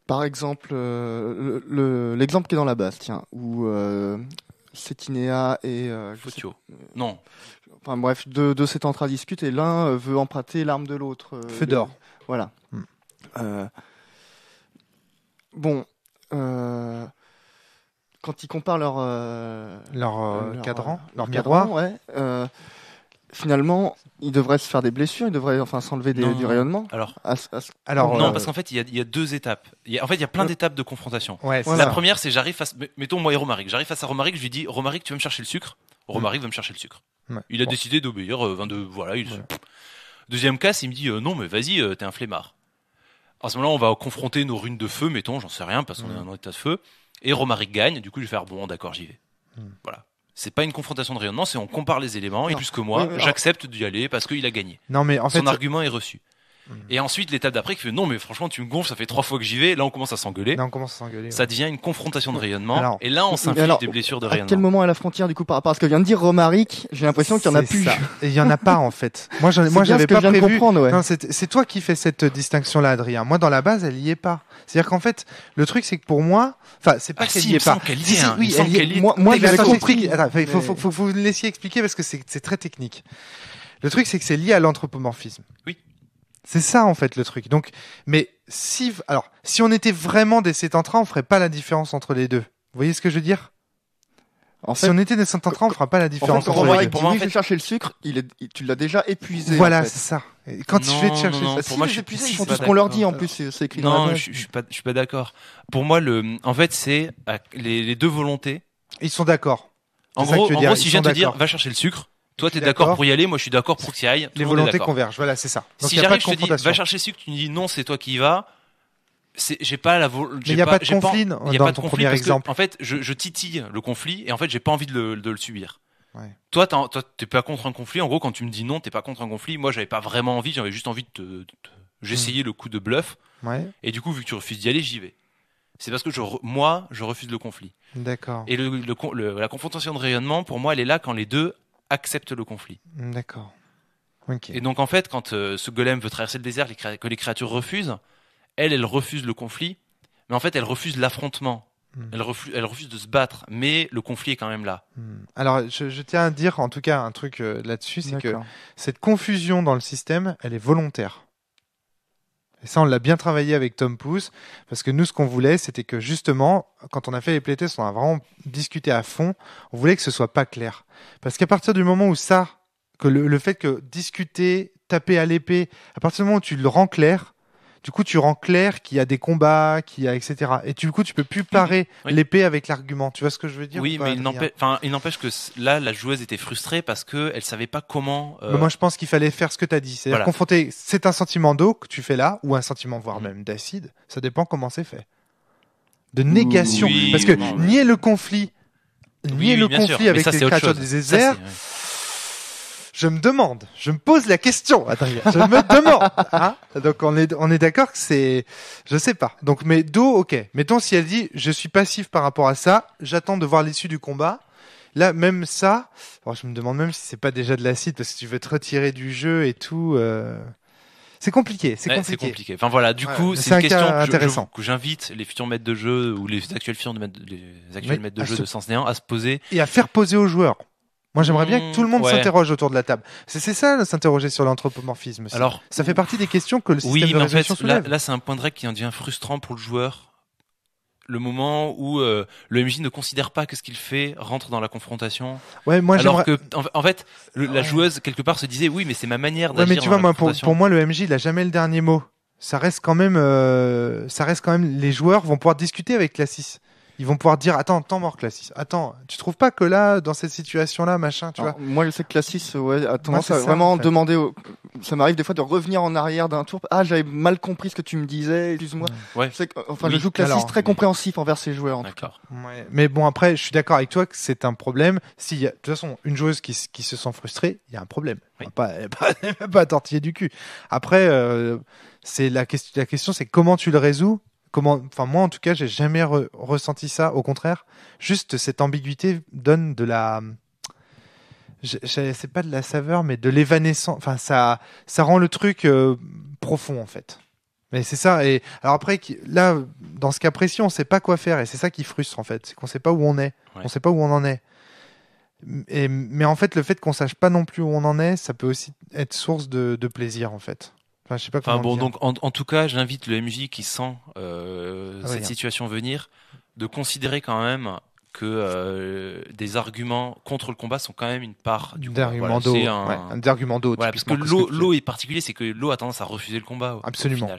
S3: par exemple, euh, le- l'exemple qui est dans la base, tiens, où euh, et. Euh, euh, Non. enfin bref, deux, deux à discuter et l'un veut emprunter l'arme de l'autre. euh, Fedor. Voilà. Hmm. bon. quand ils comparent leur. Leur, cadran, leur miroir, cadran, ouais, finalement, il devrait se faire des blessures, il devrait enfin s'enlever du rayonnement. Alors, alors non, parce qu'en
S2: fait, il y, a, deux étapes. en fait, il y a plein d'étapes de confrontation. la première, c'est j'arrive face, mettons moi et Romaric, j'arrive face à Romaric, je lui dis Romaric, tu vas me chercher le sucre Romaric mm. va me chercher le sucre. il a décidé d'obéir, 22, euh, voilà. Deuxième casse, il me dit euh, non, mais vas-y, euh, t'es un flemmard. À ce moment-là, on va confronter nos runes de feu, mettons, j'en sais rien, parce qu'on est mm. dans un état de feu. Et Romaric gagne, du coup, je vais faire bon, d'accord, j'y vais. Mm. Voilà c'est pas une confrontation de rayonnement, c'est on compare les éléments, et plus que moi, j'accepte d'y aller parce qu'il a gagné. Non, mais Son argument est reçu. Et ensuite, l'étape d'après, qui fait non, mais franchement, tu me gonfles, ça fait trois fois que j'y vais. Là, on commence à s'engueuler. Là, on commence à s'engueuler. Ça devient une confrontation de rayonnement. et là, on s'inflige des blessures de rayonnement. À quel
S3: moment à la frontière, du
S1: coup, par rapport à ce que vient de dire Romaric,
S3: j'ai l'impression qu'il y en a plus. Il y en a pas, en fait. Moi, moi, j'avais pas prévu. Ouais.
S1: C'est toi qui fais cette distinction-là, Adrien. Moi, dans la base, elle y est pas. C'est-à-dire qu'en fait, le truc, c'est que pour moi, enfin, c'est pas ah, qu'elle si, y est pas. Hein. oui, elle y est. Moi, Il faut, faut, vous laissiez expliquer parce que c'est très technique. Le truc, c'est que c'est lié à l'anthropomorphisme. Oui. C'est ça en fait le truc. Donc, mais si, alors, si on était vraiment des train on ferait pas la différence entre les deux. Vous voyez ce que je veux dire si on était des saint on ferait pas la différence. entre les deux. Pour moi, en fait,
S3: chercher le sucre, il est, tu l'as déjà épuisé. Voilà, c'est ça. quand non, je chercher, non, ils font tout ce qu'on leur dit. En plus, c'est écrit. Non, je, suis
S2: pas, je suis pas d'accord. Pour moi, le, en fait, c'est les, deux volontés. Ils sont d'accord. En gros, en gros, si je viens te dire, va chercher le sucre, toi, tu es d'accord pour y aller, moi je suis d'accord pour qu'il y aille. Les volontés convergent, voilà, c'est ça. si j'arrive, je te dis, va chercher celui que tu me dis non, c'est toi qui y vas. J'ai pas la Il n'y a pas, de conflit pas, dans a pas de conflit premier exemple. en fait, je, titille le conflit et en fait, j'ai pas envie de le, subir. Ouais. Toi, t'es pas contre un conflit. En gros, quand tu me dis non, t'es pas contre un conflit. Moi, j'avais pas vraiment envie. J'avais juste envie de. J'essayais mm. le coup de bluff. Et du coup, vu que tu refuses d'y aller, j'y vais. C'est parce que moi, je refuse le conflit. D'accord. Et la confrontation de rayonnement, pour moi, elle est là quand les deux accepte le conflit.
S1: D'accord. Et
S2: donc en fait, quand euh, ce golem veut traverser le désert, que les créatures refusent, elle, elle refuse le conflit, mais en fait, elle refuse l'affrontement. Hmm. Elles Elle, elle de se battre, mais le conflit est quand même là. Hmm.
S1: Alors, je, tiens à dire en tout cas un truc euh, là-dessus, c'est que cette confusion dans le système, elle est volontaire. Et ça, on l'a bien travaillé avec Tom Pouce, parce que nous, ce qu'on voulait, c'était que justement, quand on a fait les playtests, on a vraiment discuté à fond, on voulait que ce soit pas clair. Parce qu'à partir du moment où ça, que le fait que discuter, taper à l'épée, à partir du moment où tu le rends clair, du coup, tu rends clair qu'il y a des combats, qu'il y a etc. Et du coup, tu peux plus parer l'épée avec l'argument. Tu vois ce que je veux dire Oui, mais il n'empêche,
S2: il n'empêche que là, la joueuse était frustrée parce que elle savait pas comment. Euh, bah, moi, je
S1: pense qu'il fallait faire ce que tu as dit, c'est-à-dire C'est un sentiment d'eau que tu fais là, ou un sentiment voire mm. même d'acide. Ça dépend comment c'est fait. De négation, parce que nier le conflit, nier le conflit avec les créatures des déserts. Je me demande, je me pose la question, Adrien. Je me demande. Hein. Donc on est, on est d'accord que c'est, je sais pas. Donc mais Do, ok. Mettons si elle dit, je suis passif par rapport à ça, j'attends de voir l'issue du combat. Là, même ça, oh, je me demande même si c'est pas déjà de l'acide parce que tu veux te retirer du jeu et tout. Euh. C'est compliqué, c'est compliqué. compliqué. Enfin voilà, du coup, c'est une un question intéressante. intéressant.
S2: que j'invite les futurs maîtres de jeu ou les actuels, de maîtres, les actuels maîtres de jeu de Sens Néant à se poser.
S1: Et à faire poser aux joueurs. Moi, j'aimerais bien que mmh, tout le monde s'interroge autour de la table. C'est ça, s'interroger sur l'anthropomorphisme. Alors, ça fait partie des questions que le système oui, de mais en fait,
S2: Là, c'est un point de règle qui en devient frustrant pour le joueur. Le moment où euh, le MJ ne considère pas que ce qu'il fait rentre dans la confrontation. Ouais, moi, alors que en, fait, la joueuse quelque part se disait oui, mais c'est ma manière d'agir. mais tu vois, moi, pour, moi,
S1: le MJ, il a jamais le dernier mot ça reste quand même, euh, ça reste quand même, les joueurs vont pouvoir discuter avec la 6 ils vont pouvoir dire attends, temps mort Classis, attends, tu trouves pas que là dans cette situation là machin, tu vois.
S3: Moi je sais que Classis euh, ouais, attends vraiment demander
S1: au... ça m'arrive des
S3: fois de revenir en arrière d'un tour. Ah, j'avais mal compris ce que tu me disais, excuse-moi. Mm. enfin je joue Classis très
S1: compréhensif envers ses joueurs en Mais bon après, je suis d'accord avec toi que c'est un problème a de toute façon une joueuse qui, qui se sent frustrée, il y a un problème. Oui. Pas, pas, pas, tortiller du cul. Après, euh, c'est la, question la question, c'est comment tu le résous enfin moi en tout cas, j'ai jamais ressenti ça. Au contraire, juste cette ambiguïté donne de la, sais pas de la saveur, mais de l'évanescence. Enfin, ça, ça rend le truc euh, profond en fait. Mais c'est ça. Et alors après, là, dans ce cas précis, on ne sait pas quoi faire, et c'est ça qui frustre en fait, c'est qu'on sait pas où on est, on sait pas où on en est. Et, mais en fait, le fait qu'on sache pas non plus où on en est, ça peut aussi être source de plaisir en fait bon, donc
S2: en, tout cas, j'invite le MJ qui sent euh, ah cette hein. situation venir de considérer quand même que euh, des arguments contre le combat sont quand même une part du d'argument d'eau. argument d'eau. parce que l'eau, est particulier, c'est que l'eau a tendance à refuser le combat. Absolument.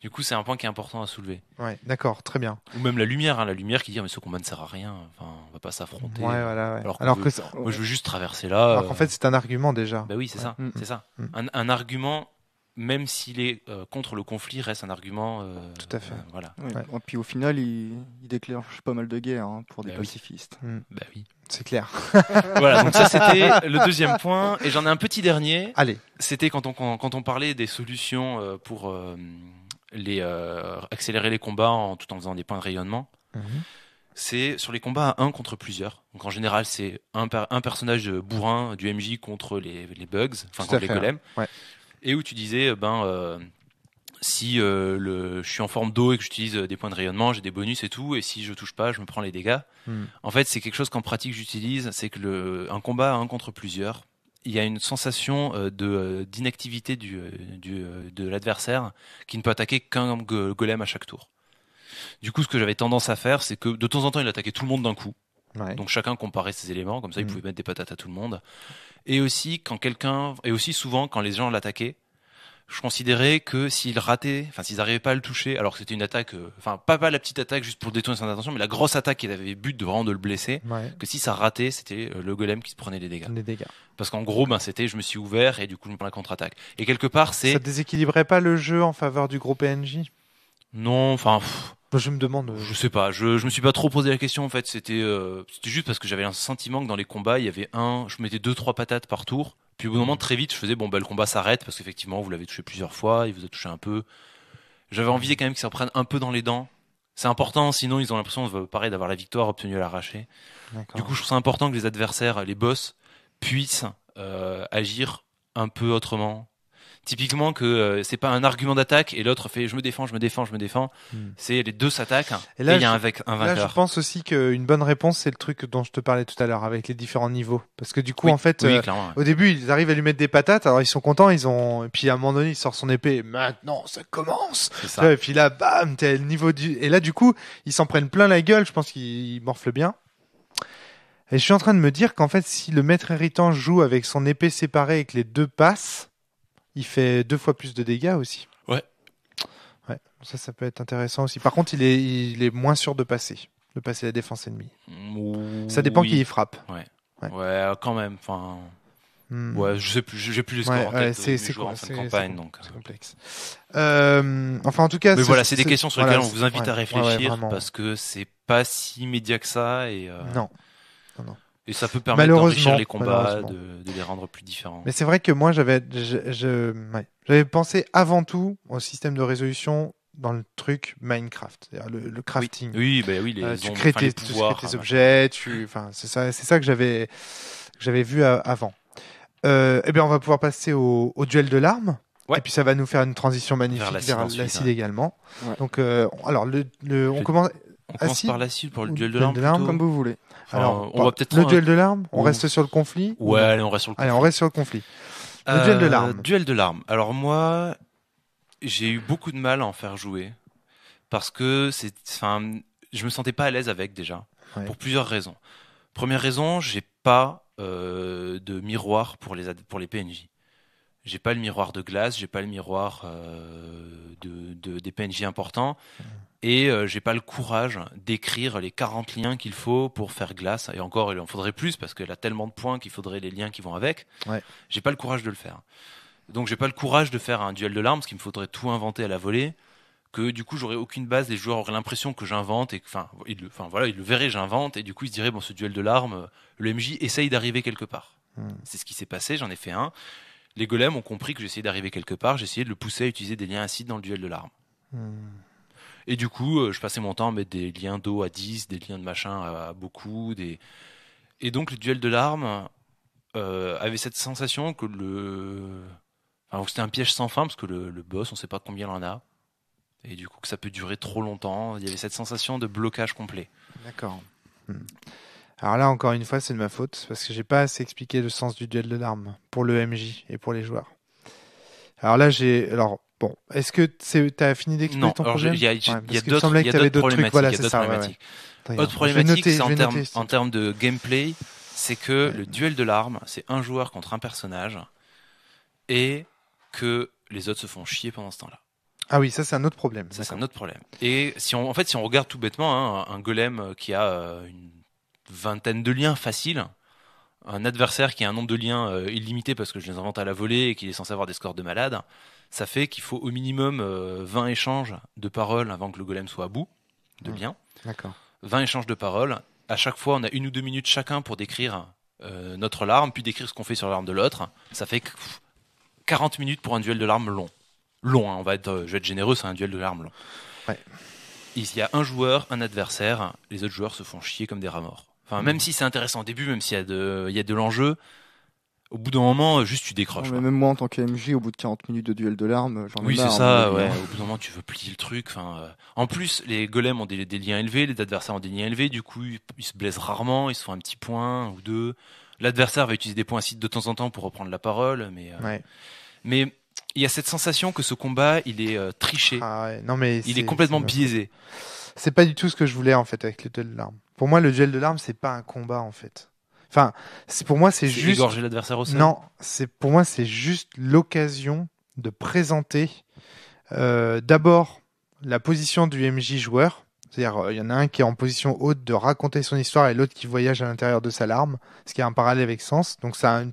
S2: Du coup, c'est un point qui est important à soulever.
S1: d'accord, très bien.
S2: Ou même la lumière, hein, la lumière qui dit ah, mais ce combat ne sert à rien. Enfin, on va pas s'affronter. Alors, Alors que je veux juste traverser là. En euh. fait,
S1: c'est un argument déjà. Bah oui, c'est ça, mm, c'est mm, ça. Mm.
S2: Un, un argument même s'il est euh, contre le conflit, reste un argument. Euh, tout à fait. Euh, voilà. Et puis au
S3: final, il, il, déclenche pas mal de guerres hein, pour des bah pacifistes. Hmm. Bah oui. C'est clair. voilà, donc ça c'était le deuxième point. Et j'en ai
S2: un petit dernier. Allez. C'était quand on, quand on parlait des solutions pour les, accélérer les combats tout en faisant des points de rayonnement. Mhm. c'est sur les combats un contre plusieurs. Donc en général, c'est un, un personnage bourrin du MJ contre les, bugs, enfin contre les golems. Ouais et où tu disais, euh, ben euh, si euh, le, je suis en forme d'eau et que j'utilise des points de rayonnement, j'ai des bonus et tout, et si je touche pas, je me prends les dégâts. Hmm. En fait, c'est quelque chose qu'en pratique j'utilise, c'est que un combat un contre plusieurs, il y a une sensation d'inactivité de l'adversaire qui ne peut attaquer qu'un golem à chaque tour. Du coup, ce que j'avais tendance à faire, c'est que de temps en temps, il attaquait tout le monde d'un coup. Donc chacun comparait ses éléments, comme ça il mm. pouvait mettre des patates à tout le monde. Et aussi quand quelqu'un, et aussi souvent quand les gens l'attaquaient, je considérais que s'ils rataient, enfin s'ils n'arrivaient pas à le toucher, alors que c'était une attaque, euh, enfin pas, pas la petite attaque juste pour détourner son attention, mais la grosse attaque qui avait but de vraiment de le blesser, que si ça ratait, c'était euh, le golem qui se prenait des dégâts. dégâts. Parce qu'en gros, ben c'était je me suis ouvert et du coup je me prends la contre-attaque. Et quelque part, c'est
S1: ça déséquilibrait pas le jeu en faveur du gros PNJ. Non, enfin. Je me demande. Euh, je
S2: sais pas. Je, je me suis pas trop posé la question en fait. Euh, c'était juste parce que j'avais un sentiment que dans les combats il y avait un. Je mettais deux trois patates par tour. Puis au bout d'un moment très vite je faisais bon bah le combat s'arrête parce qu'effectivement vous l'avez touché plusieurs fois, il vous a touché un peu. J'avais envie quand même que ça prenne un peu dans les dents. C'est important sinon ils ont l'impression pareil d'avoir la victoire obtenue à l'arraché. Du coup je trouve ça important que les adversaires, les boss puissent euh, agir un peu autrement Typiquement que euh, c'est pas un argument d'attaque et l'autre fait je me défends, je me défends, je me défends. Hmm. C'est les deux s'attaquent et il y a un, vainqueur. Là, je
S1: pense aussi qu'une bonne réponse c'est le truc dont je te parlais tout à l'heure avec les différents niveaux parce que du coup en fait euh, au début ils arrivent à lui mettre des patates alors ils sont contents ils ont et puis à un moment donné il sort son épée
S3: maintenant ça commence et puis là
S1: bam t'es le niveau du et là du coup ils s'en prennent plein la gueule je pense qu'ils morflent bien et je suis en train de me dire qu'en fait, si le maître héritant joue avec son épée séparée et que les deux passent, il fait deux fois plus de dégâts aussi. Ouais. Ouais, ça, ça peut être intéressant aussi. Par contre, il est, il est moins sûr de passer, de passer la défense ennemie.
S2: ça dépend qui y frappe. Ouais. Ouais. quand même. Enfin. Hmm. Ouais, je sais plus, j'ai plus en tête c'est, c'est campagne, c'est euh.
S1: complexe. Euh, enfin, en tout cas, mais voilà, c'est des questions sur lesquelles on vous invite à réfléchir parce
S2: que c'est pas si immédiat que ça et euh, non, et ça peut permettre d'enrichir les combats, de, les rendre plus différents. Mais c'est vrai que moi,
S1: j'avais je, pensé avant tout au système de résolution dans le truc Minecraft, le, le, crafting. Oui, bah oui les euh, tu, crées tes, objets, enfin, c'est ça, c'est ça que j'avais, j'avais vu avant. Euh, eh bien, on va pouvoir passer au, duel de l'arme. Et puis ça va nous faire une transition magnifique vers l'acide hein. également. Donc, euh, alors, le, on commence. On commence par l'acide pour le duel de l'arme. Comme vous voulez le duel de l'arme. On reste sur le conflit. Ouais, allez, on reste sur le. Conflit. on reste sur le conflit. duel de euh, l'arme.
S2: Duel de l'arme. Alors moi, j'ai eu beaucoup de mal à en faire jouer parce que c'est, enfin, je me sentais pas à l'aise avec déjà pour plusieurs raisons. Première raison, j'ai pas euh, de miroir pour les pour les PNJ j'ai pas le miroir de glace, j'ai pas le miroir euh, de, des PNJ importants, et euh, j'ai pas le courage d'écrire les 40 liens qu'il faut pour faire glace. Et encore, il en faudrait plus parce qu'elle a tellement de points qu'il faudrait les liens qui vont avec. J'ai pas le courage de le faire. Donc j'ai pas le courage de faire un duel de larmes parce qu'il me faudrait tout inventer à la volée. Que du coup j'aurais aucune base, les joueurs auraient l'impression que j'invente et enfin, enfin voilà, ils le verraient, j'invente et du coup ils se diraient bon ce duel de larmes, le MJ essaye d'arriver quelque part. Hmm. C'est ce qui s'est passé, j'en ai fait un les golems ont compris que j'essayais d'arriver quelque part, j'essayais de le pousser à utiliser des liens acides dans le duel de l'arme. Hmm. Et du coup, euh, je passais mon temps à mettre des liens d'eau à 10, des liens de machin à beaucoup. Et donc, le duel de l'arme euh, avait cette sensation que le. Enfin, c'était un piège sans fin, parce que le, boss, on ne sait pas combien il en a. Et du coup, que ça peut durer trop longtemps. Il y avait cette sensation de blocage complet. D'accord. Hmm.
S1: Alors là, encore une fois, c'est de ma faute parce que j'ai pas assez expliqué le sens du duel de l'arme pour le MJ et pour les joueurs. Alors là, j'ai. Alors bon, est-ce que tu as fini d'expliquer ton problème Il y a, d'autres trucs. Voilà, c'est ça. Autre problématique, c'est
S2: en termes de gameplay, c'est que le duel de l'arme, c'est un joueur contre un personnage et que les autres se font chier pendant ce temps-là.
S1: Ah oui, ça c'est un autre problème. Ça c'est un autre problème.
S2: Et si on, en fait, si on regarde tout bêtement, hein, un golem qui a euh, une vingtaine de liens faciles. Un adversaire qui a un nombre de liens euh, illimité parce que je les invente à la volée et qu'il est censé avoir des scores de malade, ça fait qu'il faut au minimum 20 euh, échanges de paroles avant que le golem soit à bout de bien mmh. liens. D'accord. 20 échanges de paroles. À chaque fois, on a une ou deux minutes chacun pour décrire euh, notre larme, puis décrire ce qu'on fait sur l'arme de l'autre. Ça fait 40 minutes pour un duel de larmes long. Long, hein, on va être, je vais être généreux, c'est un duel de larmes long. Ouais. Il y a un joueur, un adversaire, les autres joueurs se font chier comme des rats Mm. même si c'est intéressant au début, même s'il y a de, il y a de l'enjeu, au bout d'un moment, euh, juste tu décroches.
S3: même moi, en tant que au bout de 40 minutes de duel de larmes, euh, j'en ai Oui, c'est ça, au bout d'un
S2: moment, tu veux plier le truc. Euh. En plus, les golems ont des, des, liens élevés, les adversaires ont des liens élevés, du coup, ils, se blessent rarement, ils se font un petit point ou deux. L'adversaire va utiliser des points acides de temps en temps pour reprendre la parole, mais. Mais il y a cette sensation que ce combat, il est triché. Ah non, mais il est, complètement biaisé.
S1: C'est pas du tout ce que je voulais en fait avec les duel de larmes. Pour moi, le duel de l'arme, c'est pas un combat en fait. Enfin, c'est pour moi, c'est juste. Égorger l'adversaire aussi. Non, c'est pour moi, c'est juste l'occasion de présenter euh, d'abord la position du MJ joueur. C'est-à-dire, euh, il y en a un qui est en position haute de raconter son histoire et l'autre qui voyage à l'intérieur de sa larme, ce qui a un parallèle avec Sens. Donc ça a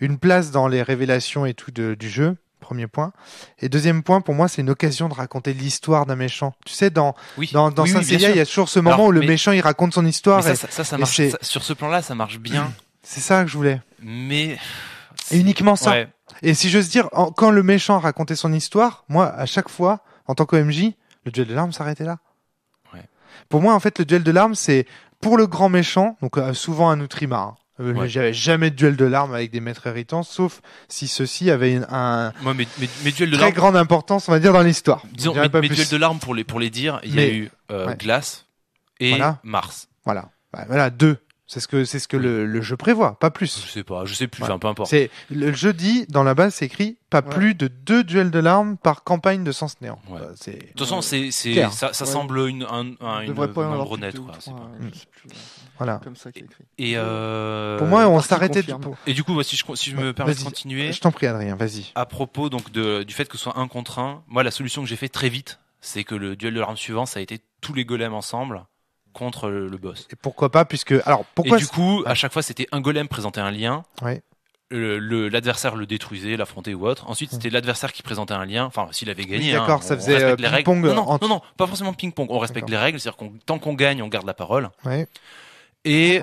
S1: une, place dans les révélations et tout du jeu. Premier point. Et deuxième point, pour moi, c'est une occasion de raconter l'histoire d'un méchant. Tu sais, dans, dans, dans Saint il y a toujours ce moment où le méchant, il raconte son histoire. ça, ça, marche,
S2: sur ce plan-là, ça marche bien.
S1: C'est ça que je voulais. Mais... Et uniquement ça. Et si j'ose dire, quand le méchant racontait son histoire, moi, à chaque fois, en tant qu'OMJ, le duel de l'arme s'arrêtait là. Pour moi, en fait, le duel de l'arme, c'est pour le grand méchant, donc euh, souvent un Outrima, hein. Euh, j'avais jamais de duel de larmes avec des maîtres héritants, sauf si ceux-ci avaient une, un de très grande importance, on va dire, dans l'histoire. Disons, mais, pas de
S2: larmes, pour les, pour les dire, il y a eu euh, Glace et Mars.
S1: Voilà. voilà, deux. C'est ce que, c'est ce que le, jeu prévoit, pas plus. Je sais pas, je sais plus, peu importe. le jeu dit, dans la base, c'est écrit pas plus de deux duels de larmes par campagne de sens néant.
S2: Euh, de toute façon, c'est, ça, semble une, un, un, une, une nombre net, voilà. Comme ça Et euh, Pour moi, on s'arrêtait. Du... Et du coup, si je, me permets de continuer. Je t'en prie, Adrien, vas-y. À propos donc du fait que ce soit un contre un, moi, la solution que j'ai fait très vite, c'est que le duel de l'arme suivante, ça a été tous les golems ensemble contre le, boss.
S1: Et pourquoi pas Puisque alors pourquoi Et du
S2: coup, à chaque fois, c'était un golem présentait un lien. Ouais l'adversaire le, le, détruisait, l'affrontait ou autre. Ensuite, c'était l'adversaire qui présentait un lien. Enfin, s'il avait gagné. D'accord, hein, ça faisait euh, ping-pong. Non, non, pas forcément ping-pong. On respecte les règles, c'est-à-dire qu'on tant qu'on gagne, on garde la parole. Ouais. Et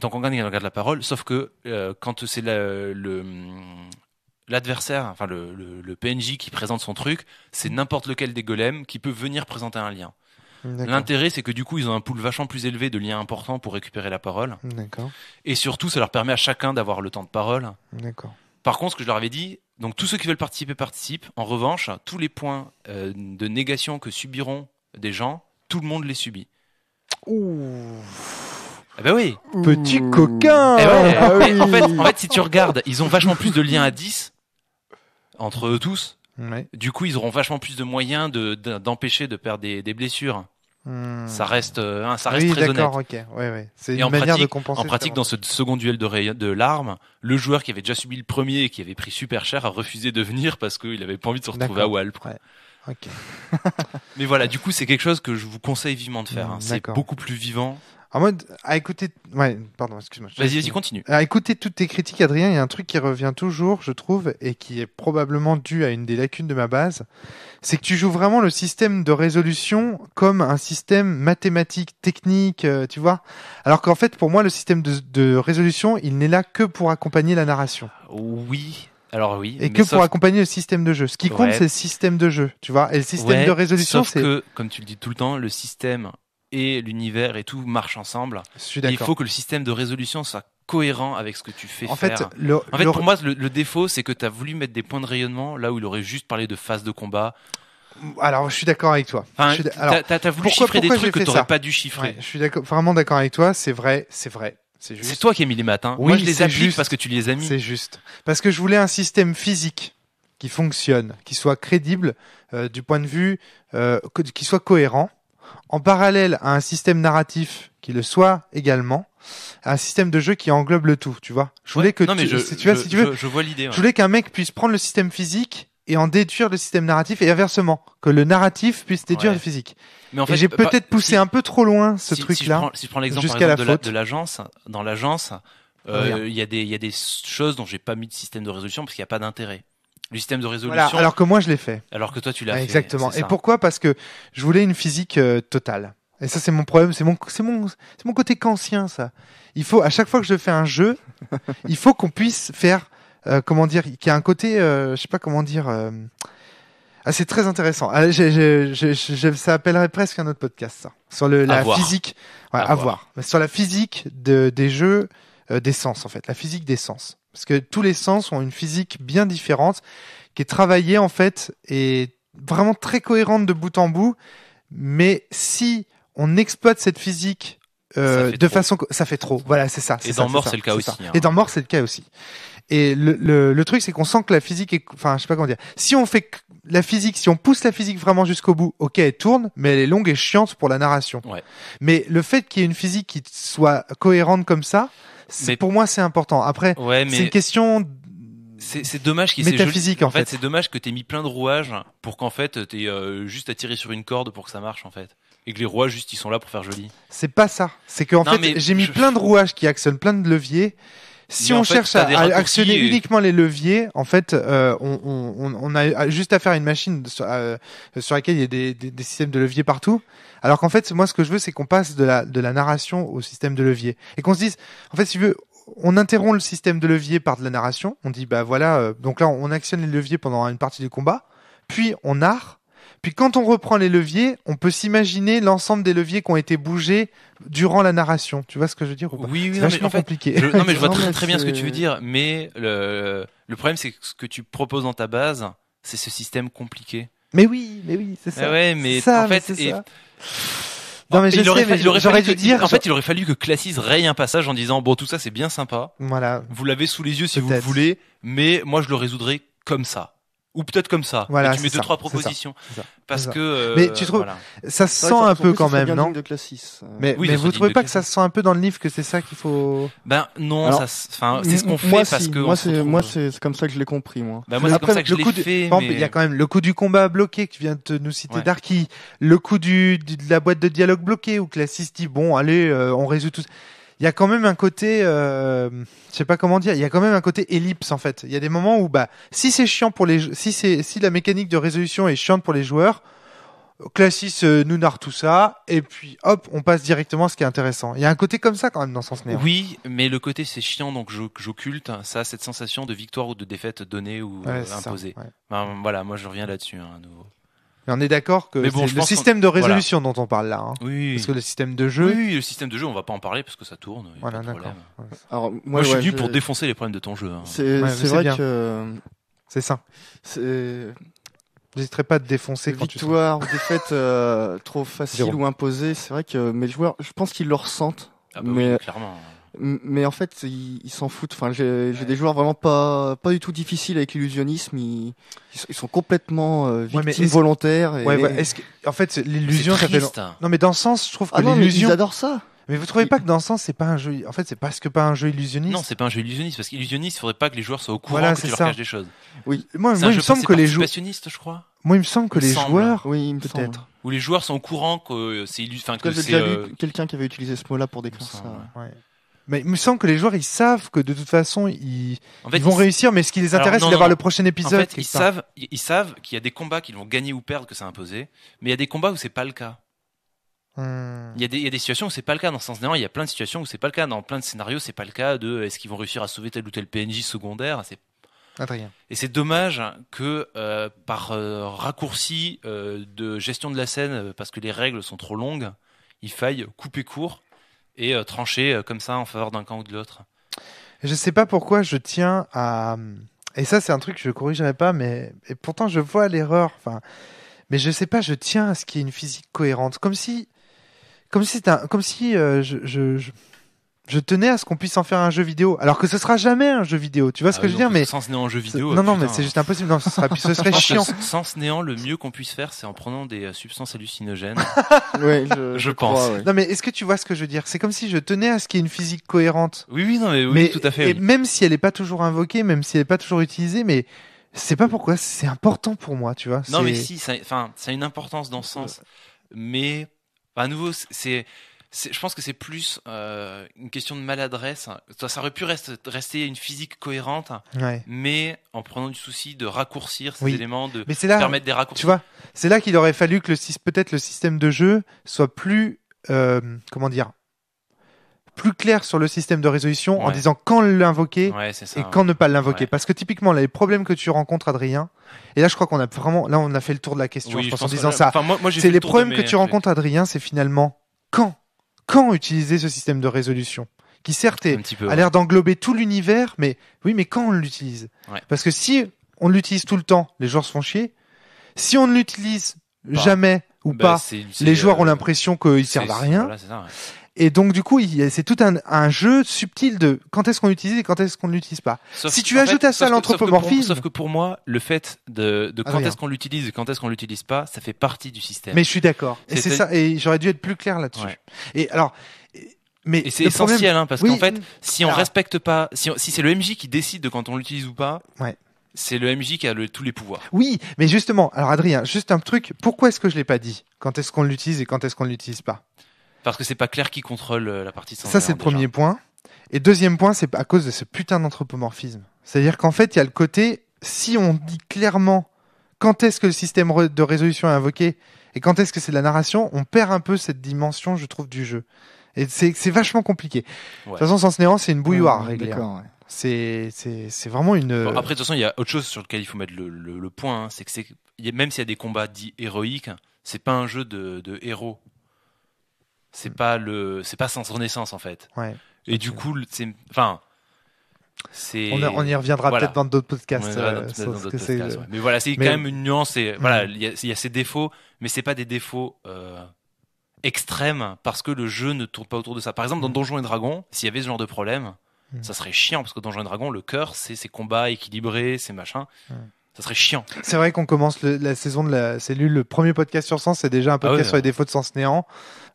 S2: tant ah, qu'on gagne, on garde la parole. Sauf que euh, quand c'est le l'adversaire, enfin le, le, PNJ qui présente son truc, c'est mm. n'importe lequel des golems qui peut venir présenter un lien. Mm, L'intérêt, c'est que du coup, ils ont un pool vachement plus élevé de liens importants pour récupérer la parole. Mm, Et surtout, ça leur permet à chacun d'avoir le temps de parole. Par contre, ce que je leur avais dit, donc tous ceux qui veulent participer participent. En revanche, tous les points euh, de négation que subiront des gens, tout le monde les subit.
S1: Ouh.
S2: Eh ben oui. Petit hmm. coquin. Eh ah en, fait, si tu regardes, ils ont vachement plus de liens à 10 entre eux tous. Du coup, ils auront vachement plus de moyens de, d'empêcher de perdre des, blessures.
S1: Hmm. Ça reste,
S2: euh, ça ah reste très honnête. ok.
S1: C'est une en manière pratique, de compenser. En pratique, dans
S2: ce second duel de, larmes le joueur qui avait déjà subi le premier et qui avait pris super cher a refusé de venir parce qu'il avait pas envie de se retrouver à Walp. Mais voilà, du coup, c'est quelque chose que je vous conseille vivement de faire. Hein. Hmm, c'est beaucoup
S1: plus vivant. En mode, à écouter. Ouais, pardon, excuse-moi. Vas-y, vas-y, continue. À écouter toutes tes critiques, Adrien, il y a un truc qui revient toujours, je trouve, et qui est probablement dû à une des lacunes de ma base. C'est que tu joues vraiment le système de résolution comme un système mathématique, technique, euh, tu vois. Alors qu'en fait, pour moi, le système de, résolution, il n'est là que pour accompagner la narration.
S2: Oui, alors oui. Et que pour
S1: accompagner le système de jeu. Ce qui compte, c'est le système de jeu, tu vois. Et le système de résolution, c'est. que,
S2: comme tu le dis tout le temps, le système et l'univers et tout marchent ensemble. il faut que le système de résolution soit cohérent avec ce que tu fais en faire. Fait, en fait, pour moi, le, défaut, c'est que tu as voulu mettre des points de rayonnement là où il aurait juste parlé de phase de combat,
S1: alors, je suis d'accord avec toi. t'as, voulu pourquoi, chiffrer des trucs que t'aurais pas dû chiffrer. je suis vraiment d'accord avec toi. C'est vrai, c'est vrai. C'est, toi qui as mis les matins. Oui, je les applique parce que tu les as mis. C'est juste. Parce que je voulais un système physique qui fonctionne, qui soit crédible euh, du point de vue, euh, qui soit cohérent en parallèle à un système narratif qui le soit également, un système de jeu qui englobe le tout, tu vois. Je voulais que si veux, je, vois l'idée. Je voulais qu'un mec puisse prendre le système physique et en déduire le système narratif et inversement que le narratif puisse déduire le physique. Mais en fait, j'ai bah, peut-être poussé un peu trop loin ce truc-là. Si, je prends, l'exemple
S2: de l'agence, dans l'agence, euh, il y a des il y a des choses dont j'ai pas mis de système de résolution parce qu'il n'y a pas d'intérêt système de résolution. alors que moi, je l'ai fait. Alors que toi, tu l'as fait. Exactement. Et pourquoi
S1: Parce que je voulais une physique euh, totale. Et ça, c'est mon problème, c'est mon, c'est mon, c'est mon côté kantien, ça. Il faut, à chaque fois que je fais un jeu, il faut qu'on puisse faire, euh, comment dire, qu'il y a un côté, euh, je sais pas comment dire. Ah, c'est très intéressant. Ah, ça appellerait presque un autre podcast, ça, sur le, la physique. à, voir. sur la physique des jeux, des sens en fait, la physique des sens. Parce que tous les sens ont une physique bien différente, qui est travaillée en fait, et vraiment très cohérente de bout en bout. Mais si on exploite cette physique euh, de façon, ça fait trop. Voilà, c'est ça. Et dans mort, c'est le cas aussi. Hein. Et dans mort, c'est le cas aussi. Et le, truc, c'est qu'on sent que la physique est, enfin, je sais pas comment dire. Si on fait la physique, si on pousse la physique vraiment jusqu'au bout, ok, elle tourne, mais elle est longue et chiante pour la narration. Mais le fait qu'il y ait une physique qui soit cohérente comme ça, mais... Pour moi, c'est important. Après, c'est une question
S2: c'est dommage qu'il métaphysique en fait. c'est dommage que t'aies mis plein de rouages pour qu'en fait tu euh, juste à tirer sur une corde pour que ça marche en fait. Et que les rouages juste ils sont là pour faire joli.
S1: C'est pas ça. C'est qu'en fait j'ai mis plein de rouages qui actionnent plein de leviers si on cherche à, actionner euh, uniquement les leviers, en fait, euh, on, a juste à faire une machine sur, euh, sur laquelle il y a des, systèmes de leviers partout. Alors qu'en fait, moi, ce que je veux, c'est qu'on passe de la, de la narration au système de levier et qu'on se dise, en fait, si tu veux, on interrompt le système de levier par de la narration. On dit, bah voilà, donc là, on actionne les leviers pendant une partie du combat, puis on narre puis quand on reprend les leviers, on peut s'imaginer l'ensemble des leviers qui ont été bougés durant la narration. Tu vois ce que je veux dire ou Oui, oui, compliqué. non, mais je vois très, bien ce que tu veux
S2: dire, mais le, problème, c'est que ce que tu proposes dans ta base, c'est ce système compliqué.
S1: Mais oui, mais oui, c'est ça. Ah mais ça, en fait, mais j'aurais dû dire. En fait, il
S2: aurait fallu que Classis raye un passage en disant bon, tout ça, c'est bien sympa. Voilà. Vous l'avez sous les yeux si vous voulez, mais moi, je le résoudrai comme ça ou peut-être comme ça. Voilà, tu mets deux trois propositions ça, parce que euh, mais tu trouves
S3: ça
S1: se sent un peu quand même non de
S3: euh. Mais, oui, mais vous trouvez pas
S1: que ça se sent un peu dans le livre que c'est ça qu'il faut Ben non, enfin c'est ce qu'on fait parce que moi c'est moi c'est comme ça que je l'ai compris moi. Ben, moi c'est comme ça que je l'ai mais... il y a quand même le coup du combat bloqué que vient de nous citer Darky, le coup du de la boîte de dialogue bloquée où Classis dit bon allez euh, on résout tout il y a quand même un côté, euh, je sais pas comment dire, il y a quand même un côté ellipse en fait. Il y a des moments où bah si c'est chiant pour les, si c'est si la mécanique de résolution est chiante pour les joueurs, Classis euh, nous narre tout ça et puis hop on passe directement à ce qui est intéressant. Il y a un côté comme ça quand même dans Sens Néant.
S2: Oui, mais le côté c'est chiant donc j'occulte hein, ça cette sensation de victoire ou de défaite donnée ou euh, imposée. Ben, voilà moi je reviens là-dessus hein, à nouveau.
S1: Mais on est d'accord que c'est le système de résolution dont on parle là. Hein. Oui, Parce que le système de jeu. Oui,
S2: le système de jeu, on va pas en parler parce que ça tourne.
S1: voilà,
S3: Alors,
S2: moi, je suis venu pour défoncer les problèmes de ton jeu. Hein. C'est vrai
S3: que. C'est ça. n'hésiterai pas de défoncer quand Victoire ou défaite euh, trop facile ou imposée, c'est vrai que mes joueurs, je pense qu'ils le ressentent. Ah bah mais clairement mais en fait, ils s'en foutent. Enfin, j'ai des joueurs vraiment pas, pas du tout difficiles avec l'illusionnisme. Ils, sont complètement
S1: euh, victimes volontaires. est en fait, l'illusion, ça fait. Hein. Non, mais dans le sens, je trouve que ah l'illusion. Ils adorent ça. Mais vous trouvez pas que dans le sens c'est pas un jeu en fait c'est parce que pas un jeu illusionniste Non, c'est pas un jeu illusionniste
S2: parce qu'illusionniste, il faudrait pas que les joueurs soient au courant voilà, que leur des choses. Oui, euh, moi, moi il me que les joueurs
S1: je crois. Moi, il me semble que les joueurs oui, peut-être
S2: ou les joueurs sont au courant que c'est illusionniste enfin que c'est euh,
S1: quelqu'un qui avait utilisé ce mot-là pour décrire ça. Mais il me semble que les joueurs, ils savent que de toute façon, ils, vont réussir, mais ce qui les intéresse, c'est d'avoir le prochain épisode. ils savent,
S2: ils savent qu'il y a des combats qu'ils vont gagner ou perdre, que c'est imposé, mais il y a des combats où c'est pas le cas. Hmm. Il, y a des, situations où c'est pas le cas dans le Sens néant, il y a plein de situations où c'est pas le cas, dans plein de scénarios c'est pas le cas de est-ce qu'ils vont réussir à sauver tel ou tel PNJ secondaire, et c'est dommage que euh, par euh, raccourci euh, de gestion de la scène, parce que les règles sont trop longues, il faille couper court et euh, trancher euh, comme ça en faveur d'un camp ou de l'autre.
S1: Je ne sais pas pourquoi je tiens à. Et ça, c'est un truc que je ne corrigerai pas, mais pourtant je vois l'erreur. Enfin, mais je ne sais pas, je tiens à ce qu'il y ait une physique cohérente, comme si, comme si, un... comme si euh, je, je tenais à ce qu'on puisse en faire un jeu vidéo, alors que ce sera jamais un jeu vidéo. Tu vois ce ah que je veux dire Mais sens néant jeu vidéo. Non, non, mais c'est juste impossible. Non, ce, serait chiant.
S2: Sens néant, le mieux qu'on puisse faire, c'est en prenant des euh, substances hallucinogènes. je, pense. Non,
S1: mais est-ce que tu vois ce que je veux dire C'est comme si je tenais à ce qu'il y ait une physique cohérente. Oui, oui, non, mais, oui, tout à fait. Et même si elle n'est pas toujours invoquée, même si elle n'est pas toujours utilisée, mais c'est pas pourquoi c'est important pour moi, tu vois. Non, mais si,
S2: enfin, ça a une importance dans ce sens. Mais à nouveau, c'est je pense que c'est plus euh, une question de maladresse. Ça, aurait pu rester une physique cohérente, mais en prenant du souci de raccourcir ces éléments, de permettre des raccourcis. Tu vois,
S1: c'est là qu'il aurait fallu que peut-être le système de jeu soit plus, euh, comment dire, plus clair sur le système de résolution en disant quand l'invoquer et quand ne pas l'invoquer. Parce que typiquement, les problèmes que tu rencontres, Adrien, et là, je crois qu'on a vraiment, là, on a fait le tour de la question, en disant ça. c'est les problèmes que tu rencontres, Adrien, c'est finalement quand quand utiliser ce système de résolution qui certes a l'air d'englober tout l'univers, mais oui, mais quand on l'utilise Parce que si on l'utilise tout le temps, les joueurs se font chier. Si on ne l'utilise jamais ou bah, pas, les joueurs ont euh, l'impression qu'ils servent à rien. Et donc, du coup, c'est tout un, jeu subtil de quand est-ce qu'on l'utilise et quand est-ce qu'on ne l'utilise pas. si tu ajoutes à ça l'anthropomorphisme. Sauf, que pour moi,
S2: le fait de, ah, quand est-ce qu'on l'utilise et quand est-ce qu'on ne l'utilise pas, ça fait partie du système. Mais je suis d'accord. Et c'est ça,
S1: et j'aurais dû être plus clair là-dessus. Et alors. Mais c'est essentiel, hein, parce qu'en fait, si on respecte
S2: pas, si, si c'est le MJ qui décide de quand on l'utilise ou pas, ouais c'est le MJ qui a tous les pouvoirs.
S1: Oui, mais justement, alors Adrien, juste un truc, pourquoi est-ce que je l'ai pas dit Quand est-ce qu'on l'utilise et quand est-ce qu'on ne l'utilise pas
S2: parce que c'est pas clair qui contrôle euh, la partie Ça, c'est le premier
S1: point. Et deuxième point, c'est à cause de ce putain d'anthropomorphisme. C'est-à-dire qu'en fait, il y a le côté, si on dit clairement quand est-ce que le système de résolution est invoqué et quand est-ce que c'est de la narration, on perd un peu cette dimension, je trouve, du jeu. Et c'est vachement compliqué. De toute façon, Sens Néant, c'est une bouilloire ouais, hein. c'est c'est vraiment une. après, de toute façon, il
S2: y a autre chose sur lequel il faut mettre le, point. Hein. c'est que même s'il y a des combats dits héroïques, c'est pas un jeu de, de héros c'est pas le, c'est pas sans renaissance en fait. et du coup, c'est, enfin, c'est. On, on, y reviendra peut-être dans d'autres podcasts. Euh, mais voilà, c'est quand même une nuance. Et, voilà, mm. il y, a ces défauts, mais c'est pas des défauts. Euh, extrêmes parce que le jeu ne tourne pas autour de ça. Par exemple, dans mm. Donjons et Dragons, s'il y avait ce genre de problème, mm. ça serait chiant parce que Donjons et Dragons, le cœur, c'est ces combats équilibrés, ces machins ça serait chiant.
S1: C'est vrai qu'on commence la saison de la cellule, le premier podcast sur Sens, c'est déjà un ah podcast sur les défauts de Sens néant.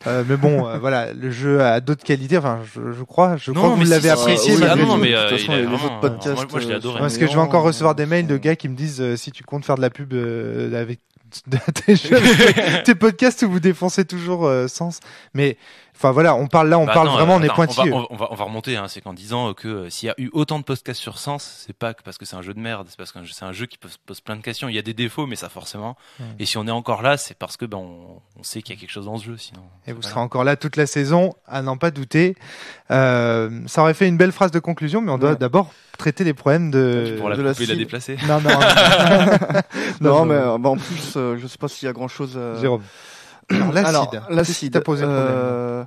S1: Euh, mais bon, euh, voilà, le jeu a d'autres qualités. Enfin, je, je crois, je crois que vous l'avez apprécié. Ah non, mais de euh, toute façon, euh, Moi, je l'ai adoré. Parce que je vais encore recevoir des mails de gars qui me disent si tu comptes faire de la pub avec tes, tes podcasts où vous défoncez toujours Sens. Mais Enfin voilà, on parle là, on bah, parle vraiment, on est pointilleux. On
S2: va, on va, remonter, hein, c'est qu'en disant que euh, s'il y a eu autant de podcasts sur Sens, c'est pas que parce que c'est un jeu de merde, c'est parce que c'est un jeu qui pose, plein de questions. Il y a des défauts, mais ça forcément. Et si on est encore là, c'est parce que ben on, sait qu'il y a quelque chose dans ce jeu, sinon.
S1: Et vous serez encore là toute la saison, à n'en pas douter. Euh, ça aurait fait une belle phrase de conclusion, mais on doit d'abord traiter les problèmes de. Tu pourras la, déplacer. Non non. non, mais euh, bah, en plus,
S3: je je sais pas s'il y a grand chose. Jérôme l'acide. L'acide. posé problème euh,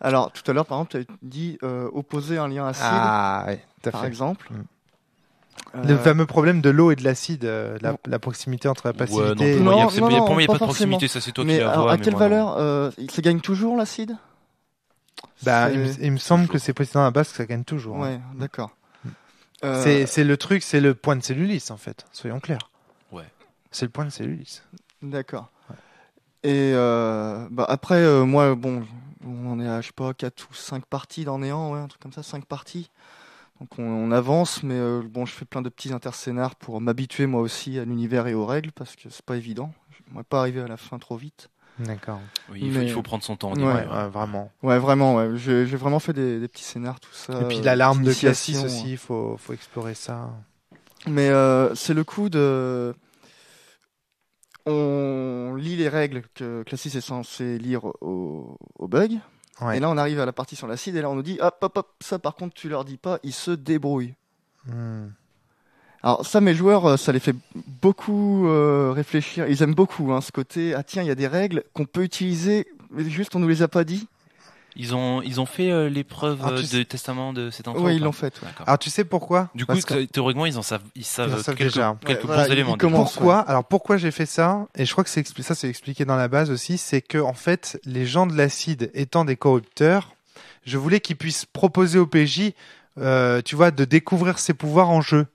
S3: alors, tout à l'heure, par exemple, tu as dit euh, opposer un lien acide, ah, oui, par exemple. Mm.
S1: Euh, le fameux problème de l'eau et de l'acide, la, proximité entre la passivité ouais, non, et... Non, il n'y a, pas, de proximité, ça c'est toi mais qui À quelle valeur Ça gagne toujours l'acide bah, il, me semble que c'est précisément à base que ça gagne toujours. Hein. Ouais, d'accord. Mm. C'est le truc, c'est le point de cellulis en fait, soyons clairs. Ouais. C'est le point de cellulis. D'accord. Et
S3: euh, bah, après,
S1: euh, moi, bon,
S3: on est à, je sais pas, 4 ou 5 parties dans Néant, ouais, un truc comme ça, 5 parties. Donc on, avance, mais euh, bon, je fais plein de petits interscénars pour m'habituer moi aussi à l'univers et aux règles, parce que c'est pas évident. ne pas arriver à la fin trop vite. D'accord. il, faut, prendre son temps. Oui, vraiment. Ouais, vraiment. J'ai vraiment fait des, petits scénars, tout ça. Et puis l'alarme de Cassis aussi, il faut explorer ça. Mais c'est le coup de on lit les règles que Classis est censé lire au, bug. Et là, on arrive à la partie sur l'acide, et là, on nous dit hop, hop, hop, ça par contre, tu leur dis pas, ils se débrouillent. Hmm. Alors, ça, mes joueurs, euh, ça les fait beaucoup euh, réfléchir. Ils aiment beaucoup hein, ce côté ah, tiens, il y a des règles qu'on peut utiliser, mais juste on nous les a pas dit.
S2: Ils ont, ils ont fait euh, l'épreuve ah, euh, de testament de cet enfant. Oui, ils l'ont fait. Alors
S1: tu sais pourquoi Du coup,
S2: théoriquement, ils en savent, ils savent, déjà. quelques éléments. Pourquoi
S1: Alors pourquoi j'ai fait ça Et je crois que ça, c'est expliqué dans la base aussi. C'est que en fait, les gens de l'acide étant des corrupteurs, je voulais qu'ils puissent proposer au PJ, euh, tu vois, de découvrir ses pouvoirs en jeu.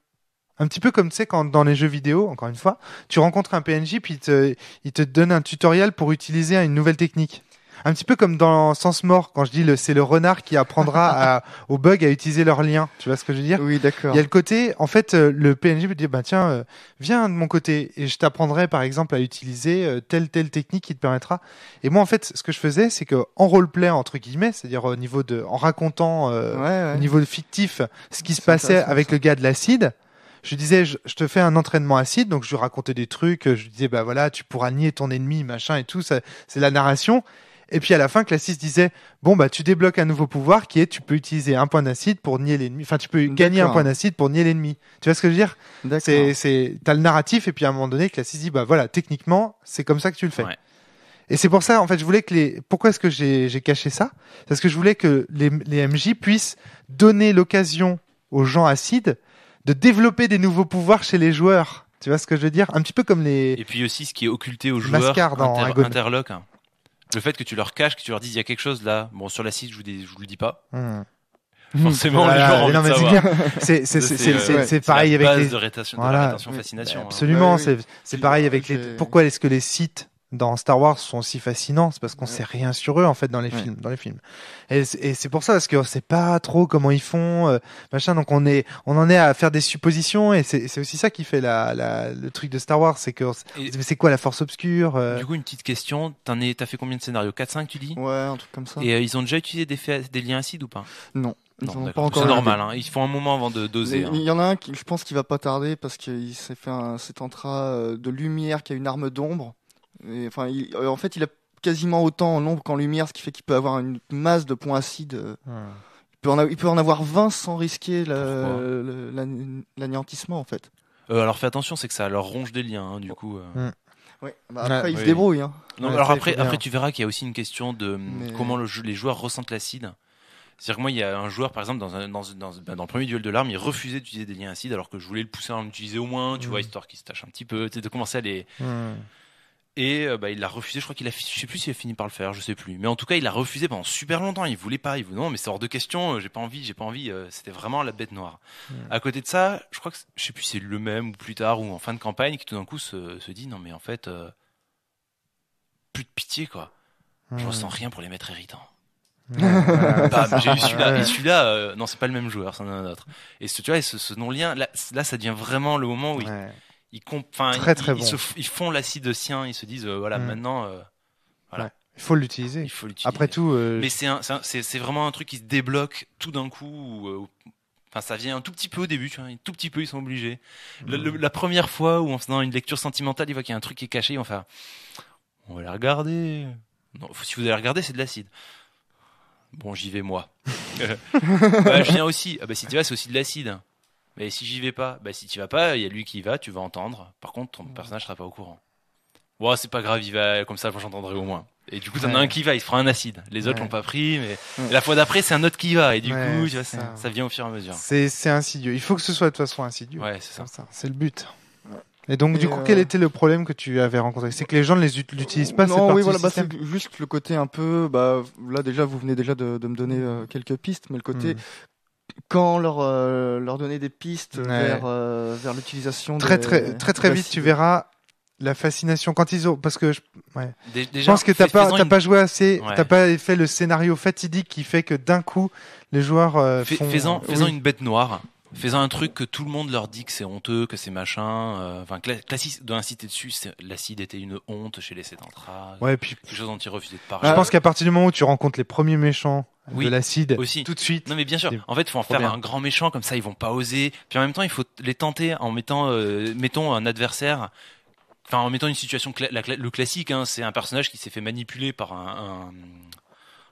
S1: Un petit peu comme tu sais quand dans les jeux vidéo, encore une fois, tu rencontres un PNJ puis il te, il te donne un tutoriel pour utiliser une nouvelle technique un petit peu comme dans Sens Mort, quand je dis le, c'est le renard qui apprendra à, aux bugs à utiliser leurs liens. Tu vois ce que je veux dire Oui, d'accord. Il y a le côté, en fait, euh, le PNJ me dire, bah tiens, euh, viens de mon côté et je t'apprendrai par exemple à utiliser euh, telle telle technique qui te permettra. Et moi, en fait, ce que je faisais, c'est que en roleplay entre guillemets, c'est-à-dire au niveau de, en racontant au niveau de fictif ce qui se passait avec le gars de l'acide je disais, je, te fais un entraînement acide, donc je lui racontais des trucs, je disais, bah voilà, tu pourras nier ton ennemi, machin et tout, c'est la narration. Et puis à la fin, Classis disait bon bah tu débloques un nouveau pouvoir qui est tu peux utiliser un point d'acide pour nier l'ennemi. Enfin, tu peux gagner un point d'acide pour nier l'ennemi. Tu vois ce que je veux dire C'est as le narratif et puis à un moment donné, Classis dit bah voilà techniquement c'est comme ça que tu le fais. Et c'est pour ça, en fait, je voulais que les. Pourquoi est-ce que j'ai caché ça Parce que je voulais que les, MJ puissent donner l'occasion aux gens acides de développer des nouveaux pouvoirs chez les joueurs. Tu vois ce que je veux dire Un petit peu comme les. Et puis aussi
S2: ce qui est occulté aux joueurs. Mascard dans Interlock. Hein le fait que tu leur caches, que tu leur dises il y a quelque chose là, bon sur la site je vous, dis, vous le dis pas. Hmm. Forcément, les gens ont c'est c'est C'est pareil avec les. De rétention, de la rétention fascination. Hein. Absolument, bah c'est
S1: c'est pareil avec les. Euh, Pourquoi est-ce que les sites dans Star Wars sont aussi fascinants, c'est parce qu'on sait rien sur eux en fait dans les films, dans les films. Et, c'est pour ça parce qu'on sait pas trop comment ils font, euh, machin. Donc on est, on en est à faire des suppositions et c'est aussi ça qui fait la, la, le truc de Star Wars, c'est que c'est quoi la Force obscure euh? Du coup, une petite
S2: question, t'en t'as fait combien de scénarios 4-5 tu dis Ouais, un truc comme ça. Et euh, ils ont déjà utilisé des, des liens acides ou pas Non. pas C'est normal, hein. ils font un moment avant de doser. Hein.
S3: Il y, en a un qui, je pense, qui va pas tarder parce qu'il s'est fait un, cet entra de lumière qui a une arme d'ombre enfin, euh, en fait, il a quasiment autant en ombre qu'en lumière, ce qui fait qu'il peut avoir une masse de points acides. Euh. Hmm. Il, peut en il, peut en avoir 20 sans risquer l'anéantissement, en fait.
S2: Euh, alors fais attention, c'est que ça leur ronge des liens, hein, du coup. Hmm. Bah, après, il se débrouille hein. Non, alors après, après, tu verras qu'il y a aussi une question de hmm, comment le les joueurs ressentent l'acide. C'est-à-dire que moi, il y a un joueur, par exemple, dans, un, dans, dans, bah, dans le premier duel de l'arme, il refusait d'utiliser des liens acides alors que je voulais le pousser à en utiliser au moins, tu vois, histoire qu'il se tâche un petit peu, de commencer à les. Et euh, bah, il l'a refusé, je crois qu'il a, je sais plus s'il a fini par le faire, je sais plus. Mais en tout cas, il l'a refusé pendant super longtemps. Il voulait pas, il voulait non, mais c'est hors de question. Euh, j'ai pas envie, j'ai pas envie. Euh, c'était vraiment la bête noire. À côté de ça, je crois que je sais plus si c'est le même ou plus tard ou en fin de campagne qui tout d'un coup se, se, dit non mais en fait plus de pitié quoi. Je ressens rien pour les maîtres irritants. Bah, j'ai eu celui-là et celui-là non c'est pas le même joueur c'est un autre et ce, tu vois ce, non lien là, là, ça devient vraiment le moment où il, ils, font l'acide sien, ils se disent euh, voilà, mm. maintenant. Euh, voilà.
S1: Il faut l'utiliser. Après tout. Euh, Mais
S2: c'est vraiment un truc qui se débloque tout d'un coup. Enfin, ça vient un tout petit peu au début, un tout petit peu, ils sont obligés. Mm. la première fois où en faisant une lecture sentimentale, ils voient qu'il y a un truc qui est caché, ils vont faire on va la regarder. Non, si vous allez regarder, c'est de l'acide. Bon, j'y vais moi. Bah, je viens aussi. Ah bah, si tu vas, c'est aussi de l'acide. Mais si j'y vais pas, bah si tu vas pas, il y a lui qui va, tu vas entendre. Par contre, ton mmh. personnage sera pas au courant. Ouais, c'est pas grave, il va comme ça, j'entendrai au moins. Et du coup, t'en as un qui va, il se fera un acide. Les autres ne l'ont pas pris, mais la fois d'après, c'est un autre qui va. Et du coup, ça. vient au fur et à mesure. C'est
S1: insidieux. Il faut que ce soit de toute façon insidieux. Ouais, c'est ça. C'est le but. Et donc, du coup, quel euh, était le problème que tu avais rencontré C'est que les gens ne les utilisent pas. c'est oui, bah, c'est
S3: juste le côté un peu. Bah, là, déjà, vous venez déjà de, me donner euh, quelques pistes, mais le côté hmm quand leur, euh, leur donner des pistes euh, vers, l'utilisation très, très très très vite tu
S1: verras la fascination quand ils ont parce que je, pense que t'as pas pas joué assez t'as pas fait le scénario fatidique qui fait que d'un coup les joueurs euh, font... faisant une
S2: bête noire faisant un truc que tout le monde leur dit que c'est honteux, que c'est machin, enfin euh, classique de l'inciter dessus, l'acide était une honte chez les Sédentras, ouais, puis... de parler. Je pense qu'à
S1: partir du moment où tu rencontres les premiers méchants oui, de l'acide
S2: aussi tout de suite. Non mais bien sûr. En fait, il faut en faire un grand méchant comme ça, ils vont pas oser. Puis en même temps, il faut les tenter en mettant, euh, mettons un adversaire. Enfin, en mettant une situation le classique, hein. c'est un personnage qui s'est fait manipuler par un,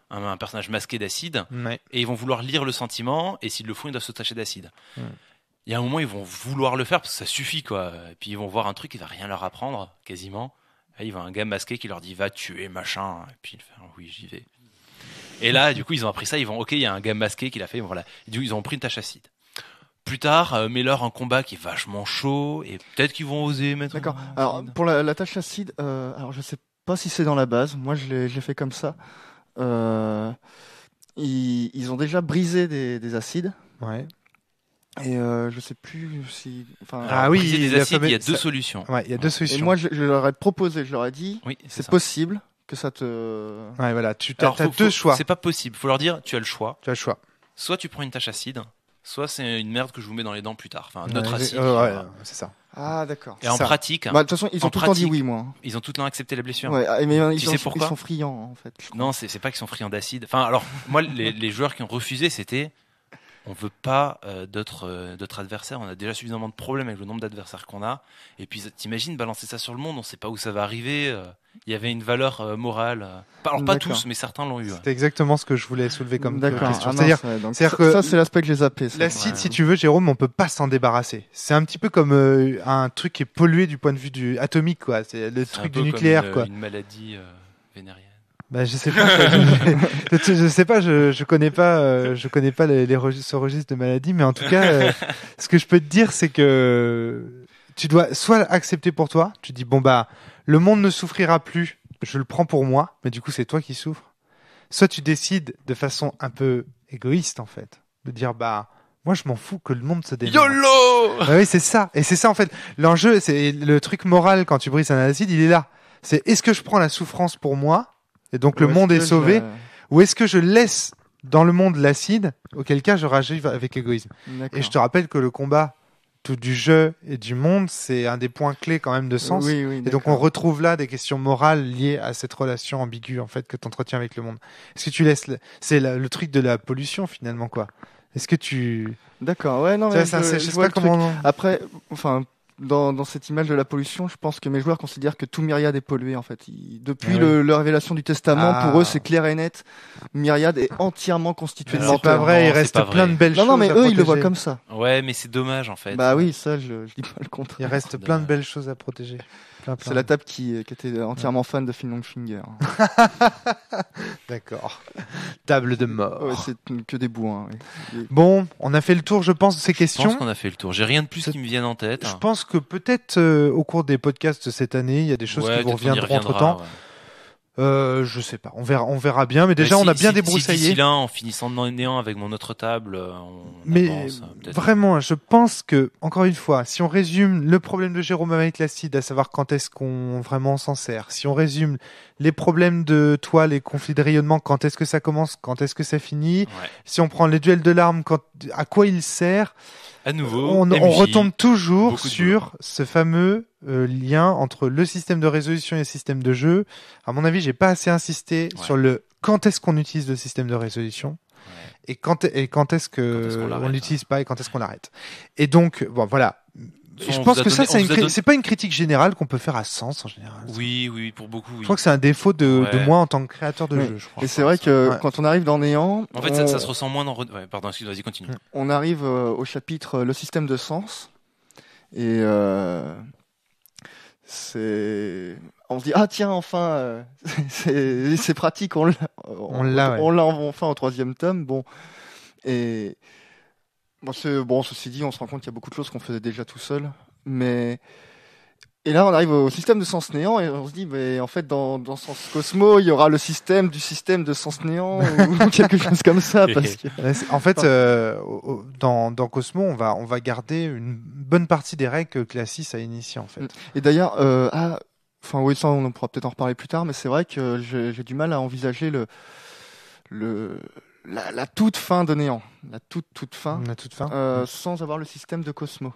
S2: un, personnage masqué d'acide, et ils vont vouloir lire le sentiment, et s'ils le font, ils doivent se tacher d'acide. Il y a un moment, ils vont vouloir le faire parce que ça suffit, quoi. Et puis ils vont voir un truc qui va rien leur apprendre, quasiment. Et il va un gars masqué qui leur dit va tuer machin, et puis il oui j'y vais. Et là, du coup, ils ont appris ça. Ils vont, ok, il y a un gars masqué qui l'a fait. Voilà. du coup, ils ont pris une tâche acide. Plus tard, euh, mets-leur un combat qui est vachement chaud et peut-être qu'ils vont oser mettre. D'accord.
S3: Alors pour la, tâche acide, euh, alors je sais pas si c'est dans la base. Moi, je l'ai fait comme ça. Euh, ils, ont déjà brisé des, acides. Ouais. Et euh, je sais plus si. ah oui, il y a, deux solutions. Ouais, il y a deux solutions. Et moi, je, je, leur ai proposé, je leur ai dit, oui, c'est possible que ça te. Ouais, voilà, tu as, deux choix. C'est pas
S2: possible. Il Faut leur dire, tu as le choix. Tu as le choix. Soit tu prends une tache acide, soit c'est une merde que je vous mets dans les dents plus tard. Enfin, notre acide. ouais,
S1: c'est ça.
S3: Ah, d'accord. Et en pratique. Bah, de toute façon, ils ont tout le
S1: temps dit oui, moi. Hein.
S2: Ils ont tout le temps accepté la blessure. Ah, tu sont, sais pourquoi ils sont friands, en fait. Non, c'est pas qu'ils sont friands d'acide. Enfin, alors, moi, les, joueurs qui ont refusé, c'était on veut pas euh, euh, d'autres adversaires. On a déjà suffisamment de problèmes avec le nombre d'adversaires qu'on a. Et puis, t'imagines balancer ça sur le monde, on sait pas où ça va arriver. Euh, il y avait une valeur morale. Alors, pas tous, mais certains l'ont eu.
S1: C'est exactement ce que je voulais soulever comme question. Ah c'est-à-dire que ça c'est l'aspect que j'ai zappé. La si tu veux, Jérôme, on peut pas s'en débarrasser. C'est un petit peu comme un truc qui est pollué du point de vue du atomique, quoi. C'est le truc du nucléaire, une, quoi. Une
S2: maladie vénérienne. Bah, je sais pas. je,
S1: sais pas. Je, je connais pas. Euh, je connais pas les, les registres, ce registre de maladie, mais en tout cas, euh, ce que je peux te dire, c'est que tu dois soit accepter pour toi. Tu dis bon bah, le monde ne souffrira plus. Je le prends pour moi, mais du coup, c'est toi qui souffres. Soit tu décides de façon un peu égoïste en fait, de dire bah. Moi, je m'en fous que le monde se démerde. YOLO bah, Oui, c'est ça. Et c'est ça, en fait. L'enjeu, c'est le truc moral quand tu brises un acide, il est là. C'est est-ce que je prends la souffrance pour moi et donc le monde est sauvé. Ou est-ce que je laisse dans le monde l'acide, auquel cas je réagis avec égoïsme. Et je te rappelle que le combat tout du jeu et du monde, c'est un des points clés quand même de sens. et donc on retrouve là des questions morales liées à cette relation ambiguë en fait que tu entretiens avec le monde. Est-ce que tu laisses c'est le truc de la pollution finalement quoi Est-ce que tu
S3: D'accord, ouais non mais je, sais pas après enfin dans, dans, cette image de la pollution, je pense que mes joueurs considèrent que tout Myriad est pollué en fait. depuis eh le, la révélation du testament, pour eux ah. c'est clair et net. Myriad est entièrement constitué de C'est pas vrai, il reste plein de belles choses. Non, non, mais eux ils le voient comme ça. Ouais, mais c'est dommage en fait. Bah oui, ça je, je dis pas le contraire. Il reste plein de belles choses à protéger. C'est la table qui, était entièrement fan de Film Finger.
S1: D'accord. Table de mort. c'est que des bouts. Hein, bon, on a fait le tour, je pense, de ces questions. Je pense qu'on
S2: a fait le tour. J'ai rien de plus qui me vienne en tête. Je
S1: pense que peut-être euh, au cours des podcasts cette année, il y a des choses qui vous reviendront entre temps. Euh, je sais pas, on verra, on verra bien. Mais déjà, on a bien débroussaillé.
S2: là, en finissant de néant avec mon autre table, euh, mais euh, vraiment,
S1: je pense que encore une fois, si on résume le problème de Jérôme avec l'acide, à savoir quand est-ce qu'on vraiment s'en sert, si on résume les problèmes de toile les conflits de rayonnement, quand est-ce que ça commence, quand est-ce que ça finit. Si on prend les duels de larmes, à quoi il sert
S2: À nouveau, on, retombe
S1: toujours sur ce fameux euh, lien entre le système de résolution et le système de jeu. À mon avis, j'ai pas assez insisté sur le quand est-ce qu'on utilise le système de résolution. Et quand, et quand est-ce qu'on hein. l'utilise pas et quand est-ce qu'on l'arrête Et donc, voilà, je pense que ça, c'est pas une critique générale qu'on peut faire à Sens en général.
S2: Oui, oui, pour
S1: beaucoup. Oui. Je crois que c'est un défaut de, moi en tant que créateur de jeu. Et c'est vrai que quand on arrive
S2: dans Néant, en fait, ça, se ressent moins dans. Ouais, pardon, vas-y, continue.
S3: On arrive euh, au chapitre euh, le système de sens et euh, c'est. On se dit ah tiens enfin c'est pratique on l'a on, on l'a enfin au troisième tome bon et Bon, ceci dit, on se rend compte qu'il y a beaucoup de choses qu'on faisait déjà tout seul. Mais et là, on arrive au système de sens néant et on se dit, mais en fait, dans, dans Sens
S1: Cosmo, il y aura le système du système de sens néant ou quelque chose comme ça. En fait, euh, dans, dans, Cosmo, on va, on va garder une bonne partie des règles que Classis a initiées, en fait. Et d'ailleurs, euh, ah, enfin,
S3: oui, ça, on pourra peut-être en reparler plus tard, mais c'est vrai que j'ai du mal à envisager le, le, la, toute fin de Néant, la toute toute fin, la toute fin. Euh, sans avoir le système de Cosmo.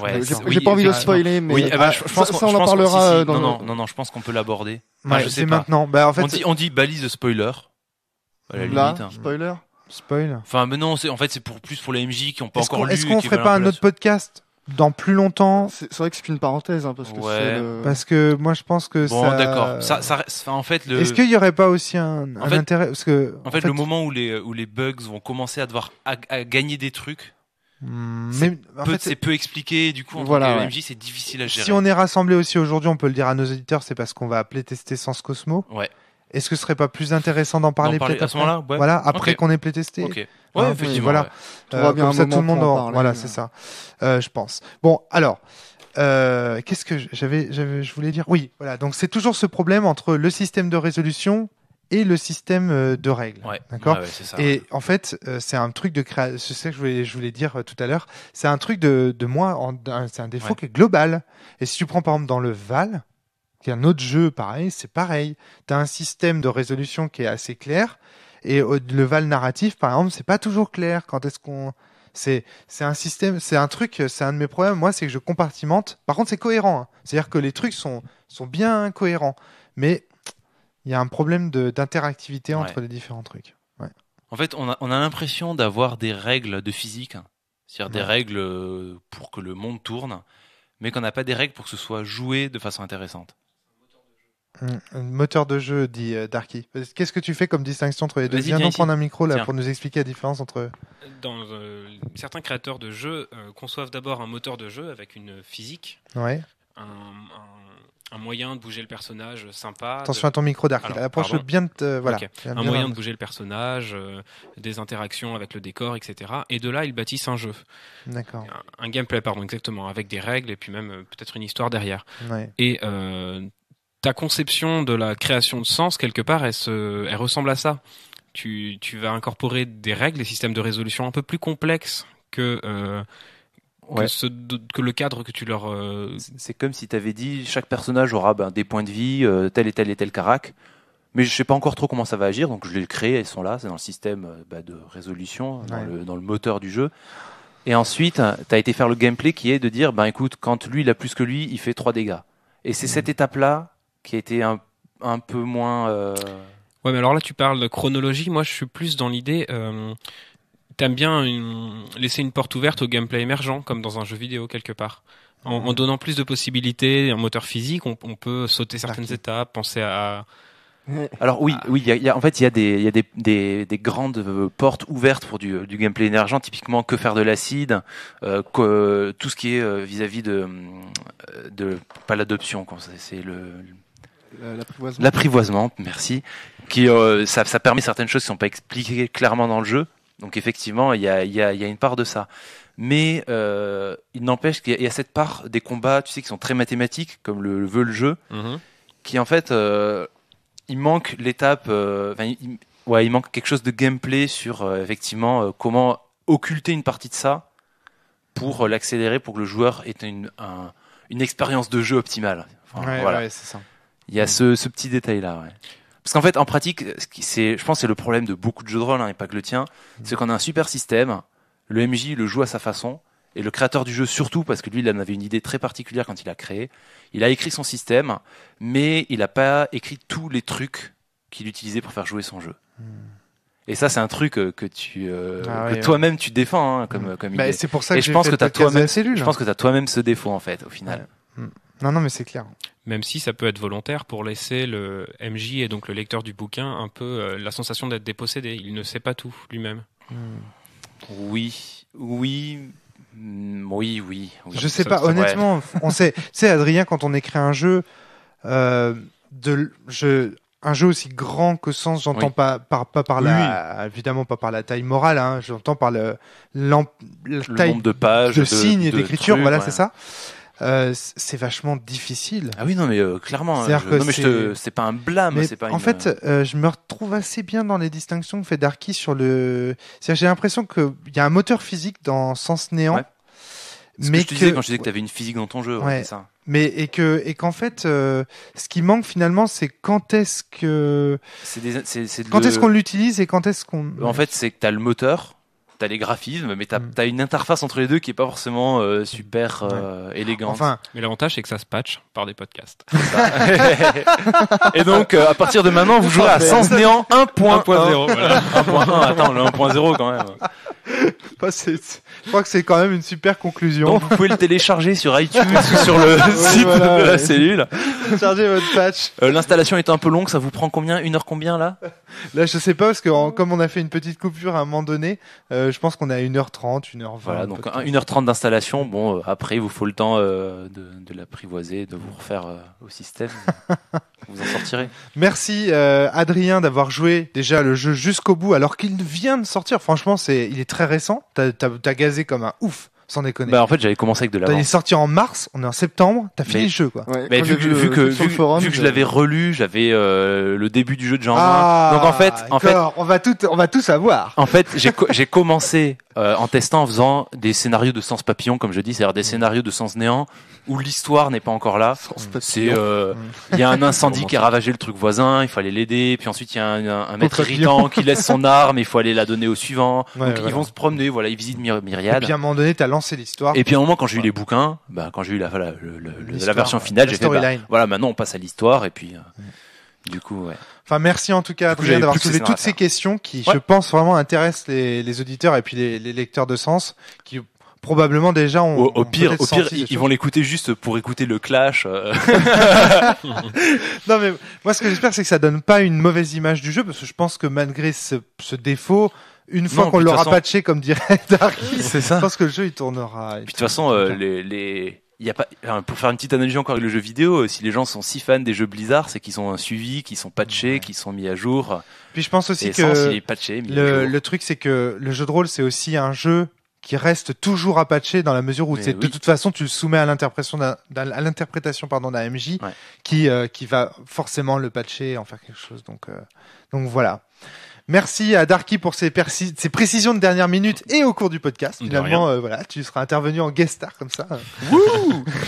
S3: Ouais, j'ai pas envie de spoiler, mais eh ben, je, pense ça, on en parlera. Euh, dans non, non, non,
S2: je pense qu'on peut l'aborder. je maintenant. Bah, en fait, on dit, balise de spoiler. la Là, limite, hein. spoiler. Spoil. Enfin, mais non, en fait, c'est pour plus pour les MJ qui ont pas encore lu. Est-ce qu'on ferait pas un autre
S1: podcast dans plus longtemps. C'est vrai que c'est une parenthèse, hein, parce que parce que moi je pense que bon, d'accord.
S2: en fait, est-ce qu'il y aurait
S1: pas aussi un, intérêt parce que en, fait, le moment
S2: où les où les bugs vont commencer à devoir gagner des trucs. Hmm, c'est peu, expliqué, du coup, en voilà, c'est difficile à gérer. Si on
S1: est rassemblé aussi aujourd'hui, on peut le dire à nos éditeurs c'est parce qu'on va appeler tester Sans Cosmo. Ouais. Est-ce que ce serait pas plus intéressant d'en parler, parler moment-là Voilà, après qu'on ait playtesté. testé. Ouais, hein, effectivement. Voilà, euh, bien comme ça tout le monde en Voilà, euh. c'est ça. Euh, je pense. Bon, alors. Qu'est-ce que j'avais, je voulais dire Oui, voilà. Donc c'est toujours ce problème entre le système de résolution et le système de règles. D'accord. et en fait, c'est un truc de création. C'est ça que je voulais, je voulais dire tout à l'heure. C'est un truc de, de moi. C'est un défaut qui est global. Et si tu prends par exemple dans le Val, un autre jeu, pareil, c'est pareil. Tu as un système de résolution qui est assez clair, et le val narratif, par exemple, c'est pas toujours clair. Quand est-ce qu'on c'est c'est un système, c'est un truc, c'est un de mes problèmes. Moi, c'est que je compartimente. Par contre, c'est cohérent. Hein. C'est-à-dire que les trucs sont sont bien cohérents, mais il y a un problème d'interactivité entre les différents trucs.
S2: En fait, on a, on a l'impression d'avoir des règles de physique, c'est-à-dire des règles euh, pour que le monde tourne, mais qu'on n'a pas des règles pour que ce soit joué de façon intéressante
S1: moteur de jeu, dit euh, Darky. Qu'est-ce que tu fais comme distinction entre les deux Viens, donc prendre un micro là, pour nous expliquer la différence entre. Euh,
S4: Dans, euh, certains créateurs de jeux conçoivent d'abord un moteur de jeu avec une physique, un, moyen de bouger le personnage sympa. Attention à ton micro, Darky. approche bien de. voilà. un moyen de bouger le personnage, des interactions avec le décor, etc. Et de là, ils bâtissent un jeu. D'accord. Un, gameplay, pardon, exactement, avec des règles et puis même peut-être une histoire derrière. Et ta conception de la création de sens, quelque part, elle, elle ressemble à ça. Tu, vas incorporer des règles, des systèmes de résolution un peu plus complexes que, euh, le cadre que tu leur... Euh,
S2: c'est comme si tu avais dit, chaque personnage aura ben, des points de vie, euh, tel et tel et tel carac, mais je ne sais pas encore trop comment ça va agir, donc je les crée, elles sont là, c'est dans le système bah, de résolution, dans, le, moteur du jeu. Et ensuite, tu as été faire le gameplay qui est de dire, ben écoute, quand lui il a plus que lui, il fait trois dégâts. Et c'est cette étape-là qui a été un, un peu moins. Euh,
S4: ouais, mais alors là, tu parles de chronologie. Moi, je suis plus dans l'idée. Euh, T'aimes bien laisser une porte ouverte au gameplay émergent, comme dans un jeu vidéo quelque part. En, mhm. donnant plus de possibilités, un moteur physique, on, peut sauter certaines étapes, penser à,
S2: alors oui, ah. oui, en fait, il y a, des, y a des, des, grandes euh, portes ouvertes pour du, du gameplay émergent, typiquement que faire de l'acide, euh, tout ce qui est vis-à-vis de, de, pas l'adoption, c'est le, L'apprivoisement, merci. Qui, euh, ça, ça, permet certaines choses qui ne sont pas expliquées clairement dans le jeu. Donc effectivement, il y a, y, a, y a, une part de ça. Mais euh, il n'empêche qu'il y, a cette part des combats, tu sais, qui sont très mathématiques, comme le, veut le jeu, mm-hmm. qui en fait, euh, il manque l'étape, il, ouais, il manque quelque chose de gameplay sur effectivement comment occulter une partie de ça pour l'accélérer, pour que le joueur ait une, une expérience de jeu optimale. voilà. ouais, c'est ça. Il y a ce, petit détail-là. Parce qu'en fait, en pratique, c'est, je pense, que c'est le problème de beaucoup de jeux de rôle, hein, et pas que le tien, mm. c'est qu'on a un super système, le MJ le joue à sa façon, et le créateur du jeu surtout, parce que lui, il en avait une idée très particulière quand il a créé. Il a écrit son système, mais il n'a pas écrit tous les trucs qu'il utilisait pour faire jouer son jeu. Mm. Et ça, c'est un truc euh, que tu, euh, ah toi-même tu défends hein, mm. comme, comme bah, C'est pour ça que et je pense que, as toi -même, je pense que tu as toi-même ce défaut en fait, au final.
S1: Non, non, mais c'est clair.
S4: Même si ça peut être volontaire pour laisser le MJ et donc le lecteur du bouquin un peu euh, la sensation d'être dépossédé. Il ne sait pas tout lui-même.
S2: Hmm. Oui, hmm, oui, oui, oui. Je sais pas, honnêtement,
S1: on sait. Tu sais, Adrien, quand on écrit un jeu, euh, de, un jeu aussi grand que sens, j'entends pas, par, pas par la, évidemment pas par la taille morale, hein, j'entends par le, la taille nombre de pages, de, signes et d'écriture, voilà, c'est ça. Euh, c'est vachement difficile. Ah oui, non, mais euh, clairement, hein, je... c'est pas un blâme. pas en fait, euh, je me retrouve assez bien dans les distinctions que fait Darky sur le. C'est-à-dire J'ai l'impression qu'il y a un moteur physique dans Sens Néant. Mais que je disais quand je disais que tu avais une
S2: physique dans ton jeu, ouais. ça.
S1: Mais et que et qu'en fait, ce qui manque finalement, c'est quand est-ce que C'est des, quand est-ce qu'on l'utilise et quand est-ce qu'on en
S2: fait c'est que t'as le moteur les graphismes, mais tu as mm. une interface entre les deux qui est pas forcément euh,
S4: super euh, élégante. Enfin, mais l'avantage c'est que ça se patch par des podcasts. et donc euh, à partir de maintenant, vous jouez à sans Néant 1.0. Voilà. 1.1,
S2: attends, 1.0 quand même.
S1: Bah, je crois que c'est quand même une super conclusion. Donc, vous
S2: pouvez le télécharger sur iTunes ou sur le site de la cellule. charger votre patch.
S1: L'installation est un peu longue, ça vous prend combien Une heure combien là Là, je sais pas parce que comme on a fait une petite coupure à un moment donné, euh, je pense qu'on est à 1h30, 1h20. Voilà, donc
S2: 1h30 d'installation. Bon, euh, après, il vous faut le temps euh, de, l'apprivoiser, de vous refaire euh, au système. vous en sortirez.
S1: Merci Adrien d'avoir joué déjà le jeu jusqu'au bout alors qu'il vient de sortir. Franchement, c'est il est très récent. T'as as, gazé comme un ouf. Bah, en fait j'avais
S2: commencé avec de l'avant. T'as
S1: sorti en mars, on est en septembre, t'as fini le jeu quoi. mais vu, que vu, que, vu, que je
S2: l'avais relu, j'avais euh, le début du jeu de jean ah, Donc en fait, en fait,
S1: on va tout, on va tout savoir. En fait,
S2: j'ai commencé euh, en testant, en faisant des scénarios de sens papillon, comme je dis, c'est-à-dire des mm. scénarios de sens néant où l'histoire n'est pas encore là. C'est euh, il y a un mm. incendie qui a ravagé le truc voisin, il fallait l'aider. Puis ensuite il y a un, maître irritant qui laisse son arme, il faut aller la donner au suivant. Donc ils vont se promener, voilà, ils visitent Myriade. Et puis à un
S1: moment donné, t'as lancé l'histoire. Et puis à un moment,
S2: quand j'ai eu les bouquins, bah quand j'ai eu la, version finale, j'ai fait bah, voilà, maintenant on passe à l'histoire et puis. Euh, du coup, ouais.
S1: Enfin, merci en tout cas, d'avoir soulevé toutes ces questions qui, je pense, vraiment intéressent les, les auditeurs et puis les, les, lecteurs de sens, qui probablement déjà ont. Au, pire, au pire, ils,
S2: vont l'écouter juste pour écouter le clash. Euh.
S1: non mais moi, ce que j'espère, c'est que ça donne pas une mauvaise image du jeu, parce que je pense que malgré ce, ce défaut, une fois qu'on l'aura patché, comme dirait Darky, je pense que le jeu il tournera. Et puis de toute façon,
S2: euh, les, les il y a pas, pour faire une petite analogie encore avec le jeu vidéo, euh, si les gens sont si fans des jeux Blizzard, c'est qu'ils ont un suivi, qu'ils sont patchés, qu'ils sont mis à jour. Puis je pense aussi que le,
S1: truc, c'est que le jeu de rôle, c'est aussi un jeu qui reste toujours à patcher dans la mesure où c'est de toute façon tu le soumets à l'interprétation d'un pardon d'un MJ qui euh, qui va forcément le patcher en faire quelque chose donc euh, donc voilà. Merci à Darky pour ses, précisions de dernière minute et au cours du podcast. Finalement, euh, voilà, tu seras intervenu en guest star comme ça. Euh.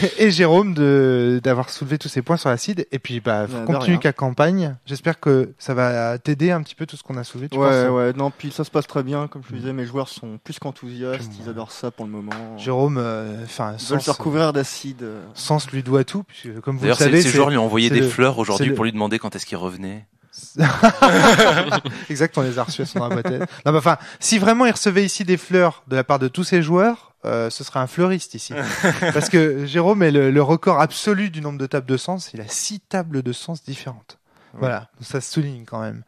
S1: et Jérôme de d'avoir soulevé tous ces points sur l'acide. Et puis, bah, bah continue qu'à campagne. J'espère que ça va t'aider un petit peu tout ce qu'on a soulevé. ouais, hein. ouais. Non, puis
S3: ça se passe très bien. Comme je mm. disais, mes joueurs sont plus qu'enthousiastes. Ils adorent ça pour le moment. Jérôme, euh,
S1: enfin, euh, ils se recouvrir d'acide. Sens lui doit tout, puisque comme vous savez, ses joueurs lui ont envoyé des fleurs aujourd'hui pour
S2: lui demander quand est-ce qu'il revenait.
S1: exact, on les a reçus ils la dans enfin, si vraiment il recevait ici des fleurs de la part de tous ses joueurs, euh, ce serait un fleuriste ici. Parce que Jérôme est le, record absolu du nombre de tables de sens. Il a six tables de sens différentes. Voilà, ça se souligne quand même.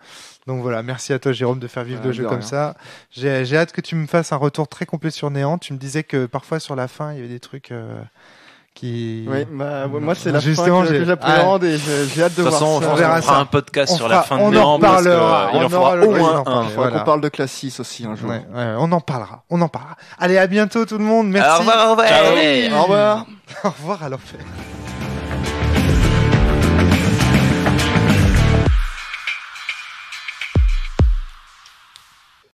S1: Donc voilà, merci à toi Jérôme de faire vivre deux jeux comme ça. J'ai hâte que tu me fasses un retour très complet sur Néant. Tu me disais que parfois sur la fin, il y avait des trucs... Euh, qui... Oui, bah, moi bah, c'est la Justement, fin que, que j'appréhende
S3: ah. et j'ai hâte de, de voir ça. On verra fera ça. un podcast on sur fera, la fin de on parce que on euh, il en fera au moins un. Voilà. On parle de
S1: Classis aussi un jour. Ouais, ouais, on en parlera, on en parlera. Allez, à bientôt tout le monde, merci. Au revoir, au revoir. au revoir. au revoir à l'enfer.